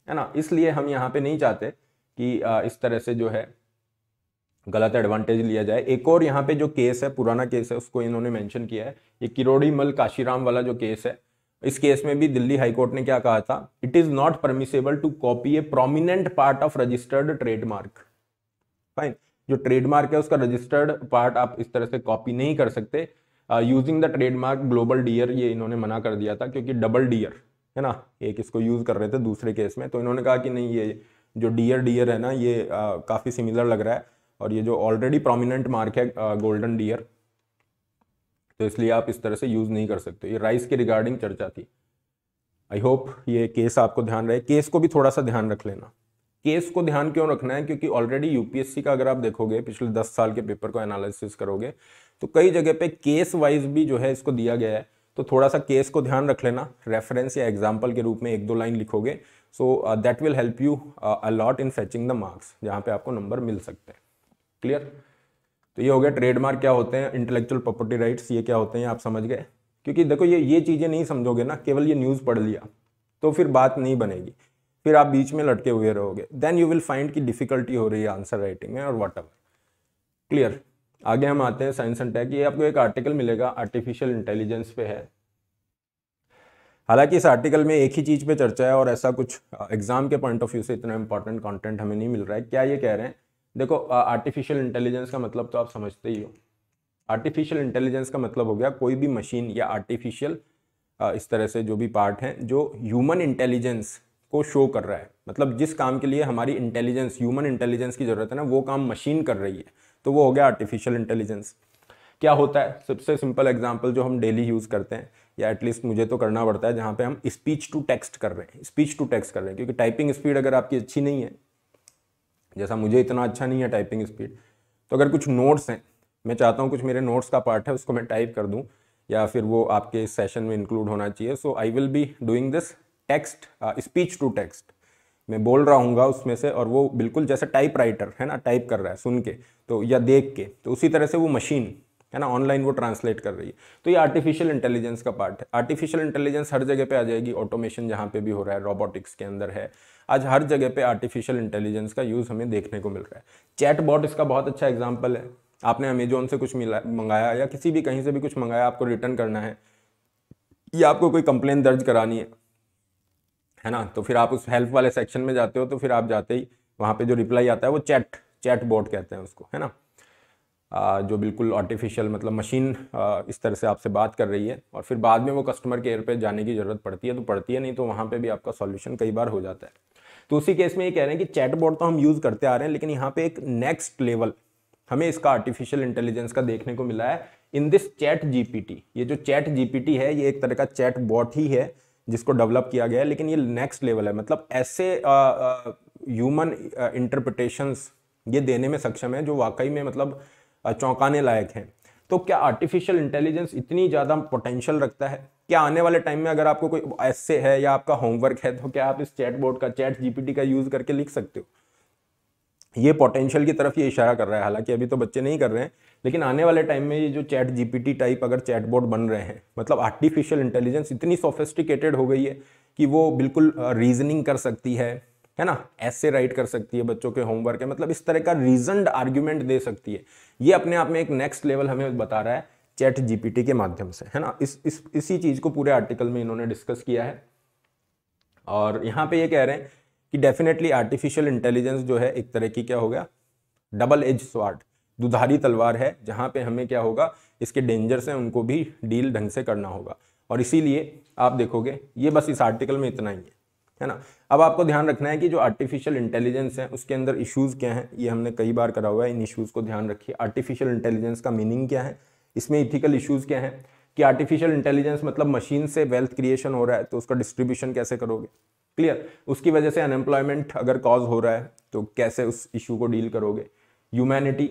है ना इसलिए हम यहाँ पे नहीं चाहते कि इस तरह से जो है गलत एडवांटेज लिया जाए एक और यहाँ पे जो केस है पुराना केस है उसको इन्होंने मेंशन किया है ये किरोड़ी मल काशीराम वाला जो केस है इस केस में भी दिल्ली हाईकोर्ट ने क्या कहा था it is not permissible to copy a prominent part of registered trademark fine जो ट्रेडमार्क है उसका रजिस्टर्ड पार्ट आप इस तरह से कॉपी नहीं कर सकते using the trademark global dear ये इन्होंने मना कर दिया था क्योंकि डबल डियर है ना एक इसको यूज़ कर रहे थे दूसरे केस में तो इन्होंने कहा कि नहीं ये जो डियर डियर है ना ये uh, काफ़ी सिमिलर लग रहा है और ये जो ऑलरेडी प्रोमिनेंट मार्क है गोल्डन uh, डियर तो इसलिए आप इस तरह से यूज़ नहीं कर सकते ये राइस के रिगार्डिंग चर्चा थी आई होप ये केस आपको ध्यान रहे केस को भी थोड़ा सा ध्यान रख लेना केस को ध्यान क्यों रखना है क्योंकि ऑलरेडी यूपीएससी का अगर आप देखोगे पिछले दस साल के पेपर को एनालिसिस करोगे तो कई जगह पे केस वाइज भी जो है इसको दिया गया है तो थोड़ा सा केस को ध्यान रख लेना रेफरेंस या एग्जाम्पल के रूप में एक दो लाइन लिखोगे so that will help you a lot in fetching the marks जहाँ पे आपको नंबर मिल सकते हैं क्लियर तो ये हो गया ट्रेडमार्क क्या होते हैं इंटेलेक्चुअल प्रॉपर्टी राइट्स ये क्या होते हैं आप समझ गए क्योंकि देखो ये ये चीज़ें नहीं समझोगे ना केवल ये न्यूज़ पढ़ लिया तो फिर बात नहीं बनेगी फिर आप बीच में लटके हुए रहोगे देन यू विल फाइंड की डिफ़िकल्टी हो रही है आंसर राइटिंग में और वाट एवर क्लियर आगे हम आते हैं साइंस एंड टेक ये आपको एक आर्टिकल मिलेगा आर्टिफिशियल इंटेलिजेंस पे है हालांकि इस आर्टिकल में एक ही चीज़ पे चर्चा है और ऐसा कुछ एग्जाम के पॉइंट ऑफ व्यू से इतना इंपॉर्टेंट कंटेंट हमें नहीं मिल रहा है क्या ये कह रहे हैं देखो आर्टिफिशियल इंटेलिजेंस का मतलब तो आप समझते ही हो आर्टिफिशियल इंटेलिजेंस का मतलब हो गया कोई भी मशीन या आर्टिफिशियल इस तरह से जो भी पार्ट हैं जो ह्यूमन इंटेलिजेंस को शो कर रहा है मतलब जिस काम के लिए हमारी इंटेलिजेंस ह्यूमन इंटेलिजेंस की ज़रूरत है ना वो काम मशीन कर रही है तो वो हो गया आर्टिफिशियल इंटेलिजेंस क्या होता है सबसे सिंपल एग्जाम्पल जो हम डेली यूज़ करते हैं या एटलीस्ट मुझे तो करना पड़ता है जहाँ पे हम स्पीच टू टेक्स्ट कर रहे हैं स्पीच टू टेक्स्ट कर रहे हैं क्योंकि टाइपिंग स्पीड अगर आपकी अच्छी नहीं है जैसा मुझे इतना अच्छा नहीं है टाइपिंग स्पीड तो अगर कुछ नोट्स हैं मैं चाहता हूँ कुछ मेरे नोट्स का पार्ट है उसको मैं टाइप कर दूँ या फिर वो आपके सेशन में इंक्लूड होना चाहिए so I will be doing this text speech to text मैं बोल रहा हूँ उसमें से और वो बिल्कुल जैसे टाइप राइटर है ना टाइप कर रहा है सुन के तो या देख के तो उसी तरह से वो मशीन है ना ऑनलाइन वो ट्रांसलेट कर रही है तो ये आर्टिफिशियल इंटेलिजेंस का पार्ट है आर्टिफिशियल इंटेलिजेंस हर जगह पे आ जाएगी ऑटोमेशन जहाँ पे भी हो रहा है रोबोटिक्स के अंदर है आज हर जगह पे आर्टिफिशियल इंटेलिजेंस का यूज़ हमें देखने को मिल रहा है चैट बॉट इसका बहुत अच्छा एग्जाम्पल है आपने अमेजोन से कुछ मिला मंगाया या किसी भी कहीं से भी कुछ मंगाया आपको रिटर्न करना है या आपको कोई कंप्लेन दर्ज करानी है है ना तो फिर आप उस हेल्प वाले सेक्शन में जाते हो तो फिर आप जाते ही वहाँ पे जो रिप्लाई आता है वो चैट चैट बॉट कहते हैं उसको है ना जो बिल्कुल आर्टिफिशियल मतलब मशीन इस तरह से आपसे बात कर रही है और फिर बाद में वो कस्टमर केयर पे जाने की ज़रूरत पड़ती है तो पड़ती है नहीं तो वहाँ पे भी आपका सॉल्यूशन कई बार हो जाता है तो उसी केस में ये कह रहे हैं कि बोर्ड तो हम यूज़ करते आ रहे हैं लेकिन यहाँ पे एक नेक्स्ट लेवल हमें इसका आर्टिफिशियल इंटेलिजेंस का देखने को मिला है इन दिस चैट जी ये जो चैट जी है ये एक तरह का चैट बॉट ही है जिसको डेवलप किया गया है लेकिन ये नेक्स्ट लेवल है मतलब ऐसे ह्यूमन इंटरप्रटेशंस ये देने में सक्षम है जो वाकई में मतलब चौंकाने लायक हैं तो क्या आर्टिफिशियल इंटेलिजेंस इतनी ज़्यादा पोटेंशियल रखता है क्या आने वाले टाइम में अगर आपको कोई ऐसे है या आपका होमवर्क है तो क्या आप इस चैट बोर्ड का चैट जीपीटी का यूज़ करके लिख सकते हो ये पोटेंशियल की तरफ ये इशारा कर रहा है हालांकि अभी तो बच्चे नहीं कर रहे हैं लेकिन आने वाले टाइम में ये जो चैट जीपीटी टाइप अगर चैट बोर्ड बन रहे हैं मतलब आर्टिफिशियल इंटेलिजेंस इतनी सोफिस्टिकेटेड हो गई है कि वो बिल्कुल रीजनिंग कर सकती है है ना ऐसे राइट कर सकती है बच्चों के होमवर्क है मतलब इस तरह का रीजनड आर्ग्यूमेंट दे सकती है ये अपने आप में एक नेक्स्ट लेवल हमें बता रहा है चैट जीपीटी के माध्यम से है ना इस, इस इसी चीज को पूरे आर्टिकल में इन्होंने डिस्कस किया है और यहाँ पे ये कह रहे हैं कि डेफिनेटली आर्टिफिशियल इंटेलिजेंस जो है एक तरह की क्या हो गया डबल एज स्वाड दुधारी तलवार है जहाँ पे हमें क्या होगा इसके डेंजर से उनको भी डील ढंग से करना होगा और इसीलिए आप देखोगे ये बस इस आर्टिकल में इतना ही है है ना अब आपको ध्यान रखना है कि जो आर्टिफिशियल इंटेलिजेंस है उसके अंदर इश्यूज़ क्या हैं ये हमने कई बार करा हुआ है इन इश्यूज़ को ध्यान रखिए आर्टिफिशियल इंटेलिजेंस का मीनिंग क्या है इसमें इथिकल इश्यूज़ क्या हैं कि आर्टिफिशियल इंटेलिजेंस मतलब मशीन से वेल्थ क्रिएशन हो रहा है तो उसका डिस्ट्रीब्यूशन कैसे करोगे क्लियर उसकी वजह से अनएम्प्लॉयमेंट अगर कॉज हो रहा है तो कैसे उस इशू को डील करोगे ह्यूमैनिटी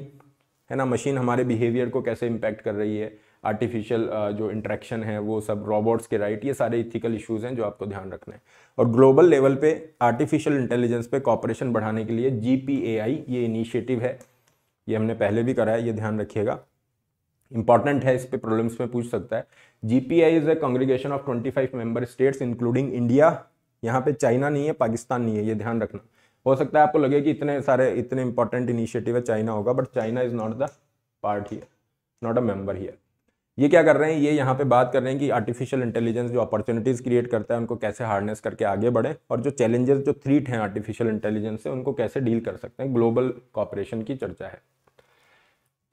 है ना मशीन हमारे बिहेवियर को कैसे इम्पैक्ट कर रही है आर्टिफिशियल uh, जो इंट्रैक्शन है वो सब रोबोट्स के राइट ये सारे इथिकल इश्यूज हैं जो आपको ध्यान रखना है और ग्लोबल लेवल पे आर्टिफिशियल इंटेलिजेंस पे कॉपरेशन बढ़ाने के लिए जी ये इनिशिएटिव है ये हमने पहले भी करा है ये ध्यान रखिएगा इंपॉर्टेंट है इस पर प्रॉब्लम्स में पूछ सकता है G P I is a congregation of twenty five member states including India यहाँ पे चाइना नहीं है पाकिस्तान नहीं है ये ध्यान रखना हो सकता है आपको लगे कि इतने सारे इतने इंपॉर्टेंट इनिशिएटिव है चाइना होगा but China is not the part here not a member here ये क्या कर रहे हैं ये यहाँ पे बात कर रहे हैं कि आर्टिफिशियल इंटेलिजेंस जो अपॉर्चुनिटीज़ क्रिएट करता है उनको कैसे हार्डनेस करके आगे बढ़े और जो चैलेंजेस जो थ्रीट हैं आर्टिफिशियल इंटेलिजेंस से उनको कैसे डील कर सकते हैं ग्लोबल कॉपरेशन की चर्चा है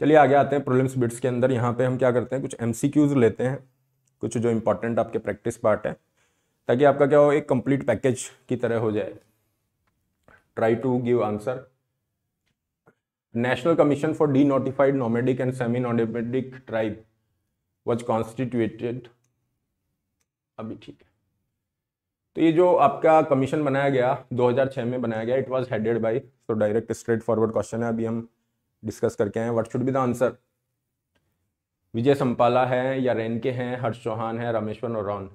चलिए आगे आते हैं प्रोलिम्स बिट्स के अंदर यहाँ पे हम क्या करते हैं कुछ एम लेते हैं कुछ जो इंपॉर्टेंट आपके प्रैक्टिस पार्ट है ताकि आपका क्या हो एक कंप्लीट पैकेज की तरह हो जाए try to give answer national commission for denotified nomadic and semi nomadic tribe was constituted अभी ठीक है तो ये जो आपका कमीशन बनाया गया 2006 में बनाया गया इट वॉज हेडेड बाई तो डायरेक्ट स्ट्रेट फॉरवर्ड क्वेश्चन है अभी हम डिस्कस करके आए what should be the answer Vijay Sampla है या रेनके हैं हर्ष चौहान है रामेश्वर रॉन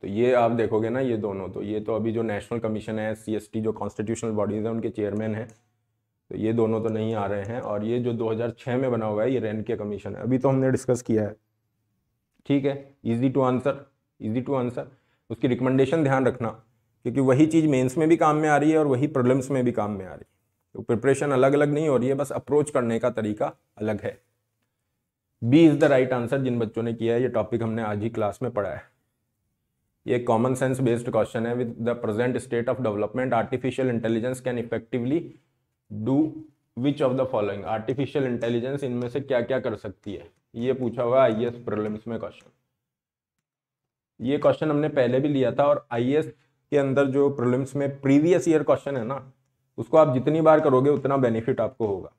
तो ये आप देखोगे ना ये दोनों तो ये तो अभी जो नेशनल कमीशन है सीएसटी जो कॉन्स्टिट्यूशनल बॉडीज है उनके चेयरमैन हैं तो ये दोनों तो नहीं आ रहे हैं और ये जो 2006 में बना हुआ है ये रेन के कमीशन है अभी तो हमने डिस्कस किया है ठीक है easy to answer easy to answer उसकी रिकमेंडेशन ध्यान रखना क्योंकि वही चीज़ मेंस में भी काम में आ रही है और वही प्रॉब्लम्स में भी काम में आ रही है तो प्रिपरेशन अलग अलग नहीं हो रही है बस अप्रोच करने का तरीका अलग है B is the right answer जिन बच्चों ने किया है ये टॉपिक हमने आज ही क्लास में पढ़ा है ये कॉमन सेंस बेस्ड क्वेश्चन है with the present state of development artificial intelligence can effectively do which of the following artificial intelligence इनमें से क्या क्या कर सकती है ये पूछा हुआ आई एस प्रॉब्लम्स में क्वेश्चन ये क्वेश्चन हमने पहले भी लिया था और आई एस के अंदर जो प्रॉब्लम्स में प्रीवियस ईयर क्वेश्चन है ना उसको आप जितनी बार करोगे उतना बेनिफिट आपको होगा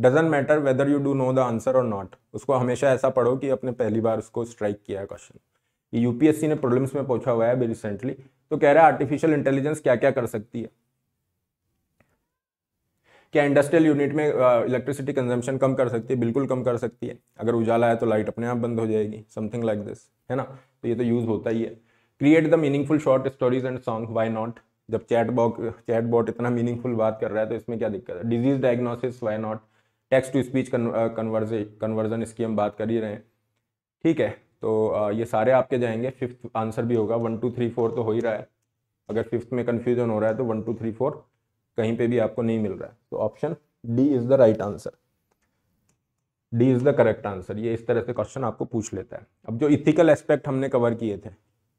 doesn't matter whether you do know the answer और नॉट उसको हमेशा ऐसा पढ़ो कि आपने पहली बार उसको स्ट्राइक किया है क्वेश्चन यूपीएससी ने प्रॉब्लम्स में पूछा हुआ है अभी रिसेंटली तो कह रहा है आर्टिफिशियल इंटेलिजेंस क्या क्या कर सकती है क्या इंडस्ट्रियल यूनिट में इलेक्ट्रिसिटी कंजम्पशन कम कर सकती है बिल्कुल कम कर सकती है अगर उजाला है तो लाइट अपने आप बंद हो जाएगी समथिंग लाइक दिस है ना तो ये तो यूज़ होता ही है create the meaningful short stories and song why not जब चैट बॉक चैट बॉट इतना मीनिंगफुल बात कर रहा है तो इसमें क्या दिक्कत है disease diagnosis why not text to speech कन्वर्जे कन्वर्जन इसकी हम बात कर ही रहे हैं ठीक है तो ये सारे आपके जाएंगे फिफ्थ आंसर भी होगा वन टू थ्री फोर तो हो ही रहा है अगर फिफ्थ में कन्फ्यूजन हो रहा है तो वन टू थ्री फोर कहीं पे भी आपको नहीं मिल रहा है तो option D is the right answer D is the correct answer ये इस तरह से क्वेश्चन आपको पूछ लेता है अब जो इथिकल एस्पेक्ट हमने कवर किए थे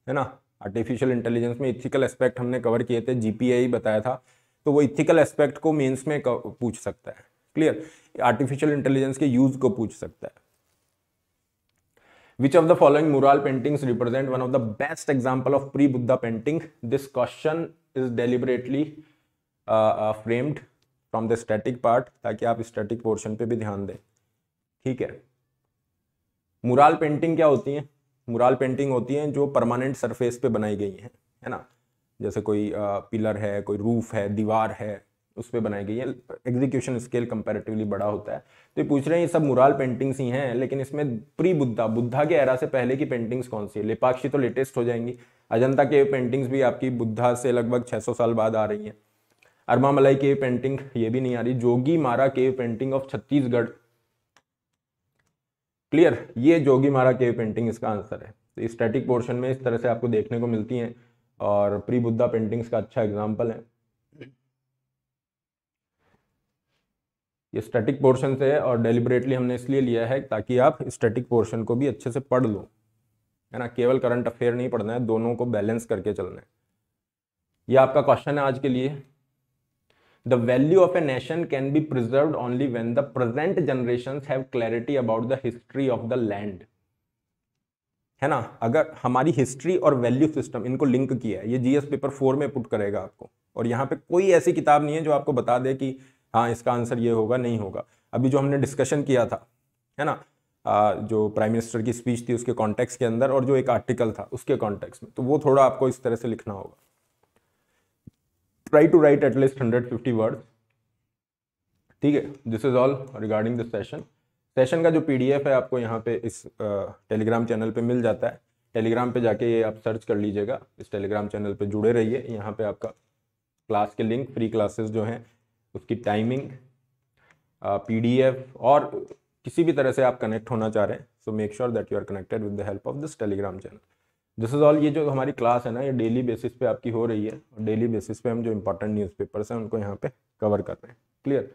है ना आर्टिफिशियल इंटेलिजेंस में इथिकल एस्पेक्ट हमने कवर किए थे जीपीआई बताया था तो वो इथिकल एस्पेक्ट को मेंस में पूछ सकता है क्लियर आर्टिफिशियल इंटेलिजेंस के यूज को पूछ सकता है which of the following mural paintings represent one of the best example of pre Buddha painting this question is deliberately framed from the static part ताकि आप स्टैटिक पोर्शन पे भी ध्यान दें ठीक है मुराल पेंटिंग क्या होती है मुराल पेंटिंग होती हैं जो परमानेंट सरफेस पे बनाई गई हैं है ना जैसे कोई आ, uh, पिलर है कोई रूफ है दीवार है उस पर बनाई गई है एग्जीक्यूशन स्केल कंपेरेटिवली बड़ा होता है तो ये पूछ रहे हैं ये सब मुराल पेंटिंग्स ही हैं लेकिन इसमें प्री बुद्धा बुद्धा के एरा से पहले की पेंटिंग्स कौन सी है लिपाक्षी तो लेटेस्ट हो जाएंगी अजंता के पेंटिंग्स भी आपकी बुद्धा से लगभग छः साल बाद आ रही हैं अरमा मलाई केव पेंटिंग ये भी नहीं आ रही Jogimara cave painting of Chhattisgarh clear ये जोगी मारा केव पेंटिंग इसका आंसर है तो स्टैटिक पोर्शन में इस तरह से आपको देखने को मिलती हैं और प्री बुद्धा पेंटिंग्स का अच्छा एग्जाम्पल है ये स्टैटिक पोर्शन से है और डेलिबरेटली हमने इसलिए लिया है ताकि आप स्टैटिक पोर्शन को भी अच्छे से पढ़ लो है ना केवल करंट अफेयर नहीं पढ़ना है दोनों को बैलेंस करके चलना है ये आपका क्वेश्चन है आज के लिए the value of a nation can be preserve only when the present generation have clarity about the history of the land है ना अगर हमारी हिस्ट्री और वैल्यू सिस्टम इनको लिंक किया है ये जीएस पेपर फोर में पुट करेगा आपको और यहाँ पे कोई ऐसी किताब नहीं है जो आपको बता दे कि हाँ इसका आंसर ये होगा नहीं होगा अभी जो हमने डिस्कशन किया था है ना आ, जो प्राइम मिनिस्टर की स्पीच थी उसके कॉन्टेक्स्ट के अंदर और जो एक आर्टिकल था उसके कॉन्टेक्स्ट में तो वो थोड़ा आपको इस तरह से लिखना होगा try to write at least hundred fifty words ठीक है this is all regarding this session session का जो पीडीएफ है आपको यहाँ पे इस टेलीग्राम चैनल पे मिल जाता है टेलीग्राम पे जाके ये आप सर्च कर लीजिएगा इस टेलीग्राम चैनल पे जुड़े रहिए यहाँ पे आपका क्लास के लिंक फ्री क्लासेस जो हैं उसकी टाइमिंग पीडीएफ और किसी भी तरह से आप कनेक्ट होना चाह रहे हैं so make sure that you are connected with the help of this Telegram channel this is all ये जो हमारी क्लास है ना ये डेली बेसिस पे आपकी हो रही है और डेली बेसिस पे हम जो इंपॉर्टेंट न्यूज़पेपर्स हैं उनको यहाँ पे कवर कर रहे हैं क्लियर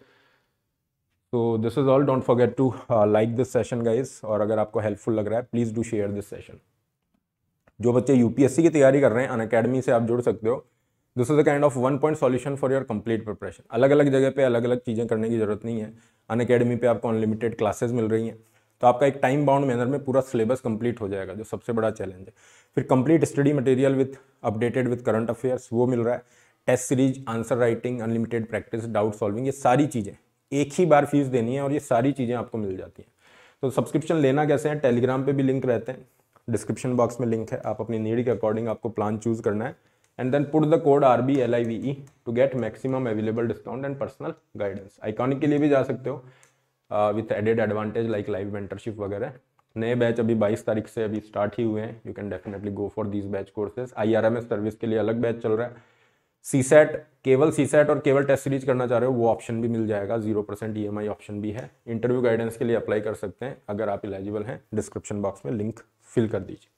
तो this is all don't forget to like this session guys और अगर आपको हेल्पफुल लग रहा है please do share this session जो बच्चे यूपीएससी की तैयारी कर रहे हैं अन अकेडमी से आप जुड़ सकते हो this is a kind of one point solution for your complete preparation अलग अलग जगह पे अलग अलग चीज़ें करने की जरूरत नहीं है अन अकेडमी पे आपको अनलिमिटेड क्लासेस मिल रही हैं तो आपका एक टाइम बाउंड मैनर में पूरा सिलेबस कंप्लीट हो जाएगा जो सबसे बड़ा चैलेंज है फिर complete study material with updated with current affairs वो मिल रहा है test series answer writing unlimited practice doubt solving ये सारी चीज़ें एक ही बार फीस देनी है और ये सारी चीज़ें आपको मिल जाती हैं तो सब्सक्रिप्शन लेना कैसे है टेलीग्राम पर भी लिंक रहते हैं डिस्क्रिप्शन बॉक्स में लिंक है आप अपनी नीड के अकॉर्डिंग आपको प्लान चूज करना है and then put the code R B L I V E to get maximum available discount and personal guidance iconic के लिए भी जा सकते हो with added advantage like live mentorship वगैरह नए बैच अभी 22 तारीख से अभी स्टार्ट ही हुए हैं you can definitely go for this batch courses I R M S service के लिए अलग बैच चल रहा है सी सेट केवल सी सेट और केवल टेस्ट सीरीज करना चाह रहे हो वो ऑप्शन भी मिल जाएगा zero percent E M I option भी है इंटरव्यू गाइडेंस के लिए अप्लाई कर सकते हैं अगर आप एलिजिबल हैं डिस्क्रिप्शन बॉक्स में लिंक फिल कर दीजिए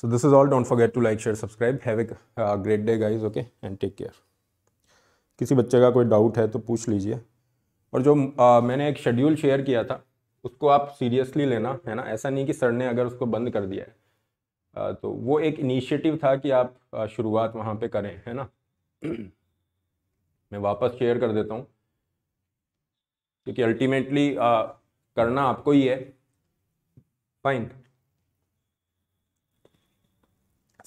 so this is all don't forget to like share subscribe have a great day guys okay and take care किसी बच्चे का कोई डाउट है तो पूछ लीजिए और जो आ, मैंने एक शेड्यूल शेयर किया था उसको आप सीरियसली लेना है ना ऐसा नहीं कि सर ने अगर उसको बंद कर दिया है आ, तो वो एक इनिशिएटिव था कि आप आ, शुरुआत वहाँ पे करें है ना मैं वापस शेयर कर देता हूँ क्योंकि अल्टीमेटली करना आपको ही है फाइन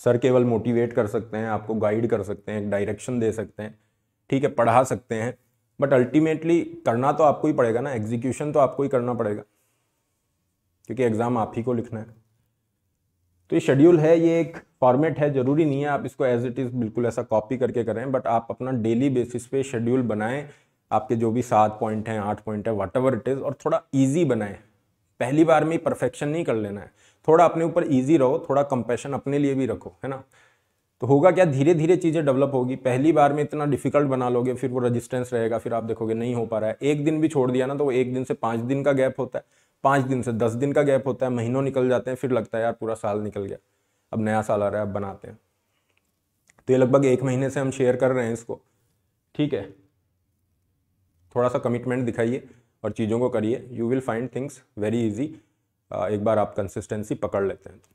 सर केवल मोटिवेट कर सकते हैं आपको गाइड कर सकते हैं डायरेक्शन दे सकते हैं ठीक है पढ़ा सकते हैं बट अल्टीमेटली करना तो आपको ही पड़ेगा ना एग्जीक्यूशन तो आपको ही करना पड़ेगा क्योंकि एग्ज़ाम आप ही को लिखना है तो ये शेड्यूल है ये एक फॉर्मेट है ज़रूरी नहीं है आप इसको एज इट इज़ बिल्कुल ऐसा कॉपी करके करें बट आप अपना डेली बेसिस पे शेड्यूल बनाएं आपके जो भी सात पॉइंट हैं आठ पॉइंट है वट एवर इट इज़ और थोड़ा ईजी बनाएं पहली बार में परफेक्शन नहीं कर लेना है थोड़ा अपने ऊपर ईजी रहो थोड़ा कंपेशन अपने लिए भी रखो है ना तो होगा क्या धीरे धीरे चीज़ें डेवलप होगी पहली बार में इतना डिफिकल्ट बना लोगे फिर वो रेजिस्टेंस रहेगा फिर आप देखोगे नहीं हो पा रहा है एक दिन भी छोड़ दिया ना तो वो एक दिन से पाँच दिन का गैप होता है पाँच दिन से दस दिन का गैप होता है महीनों निकल जाते हैं फिर लगता है यार पूरा साल निकल गया अब नया साल आ रहा है अब बनाते हैं तो ये लगभग एक महीने से हम शेयर कर रहे हैं इसको ठीक है थोड़ा सा कमिटमेंट दिखाइए और चीज़ों को करिए you will find things very easy एक बार आप कंसिस्टेंसी पकड़ लेते हैं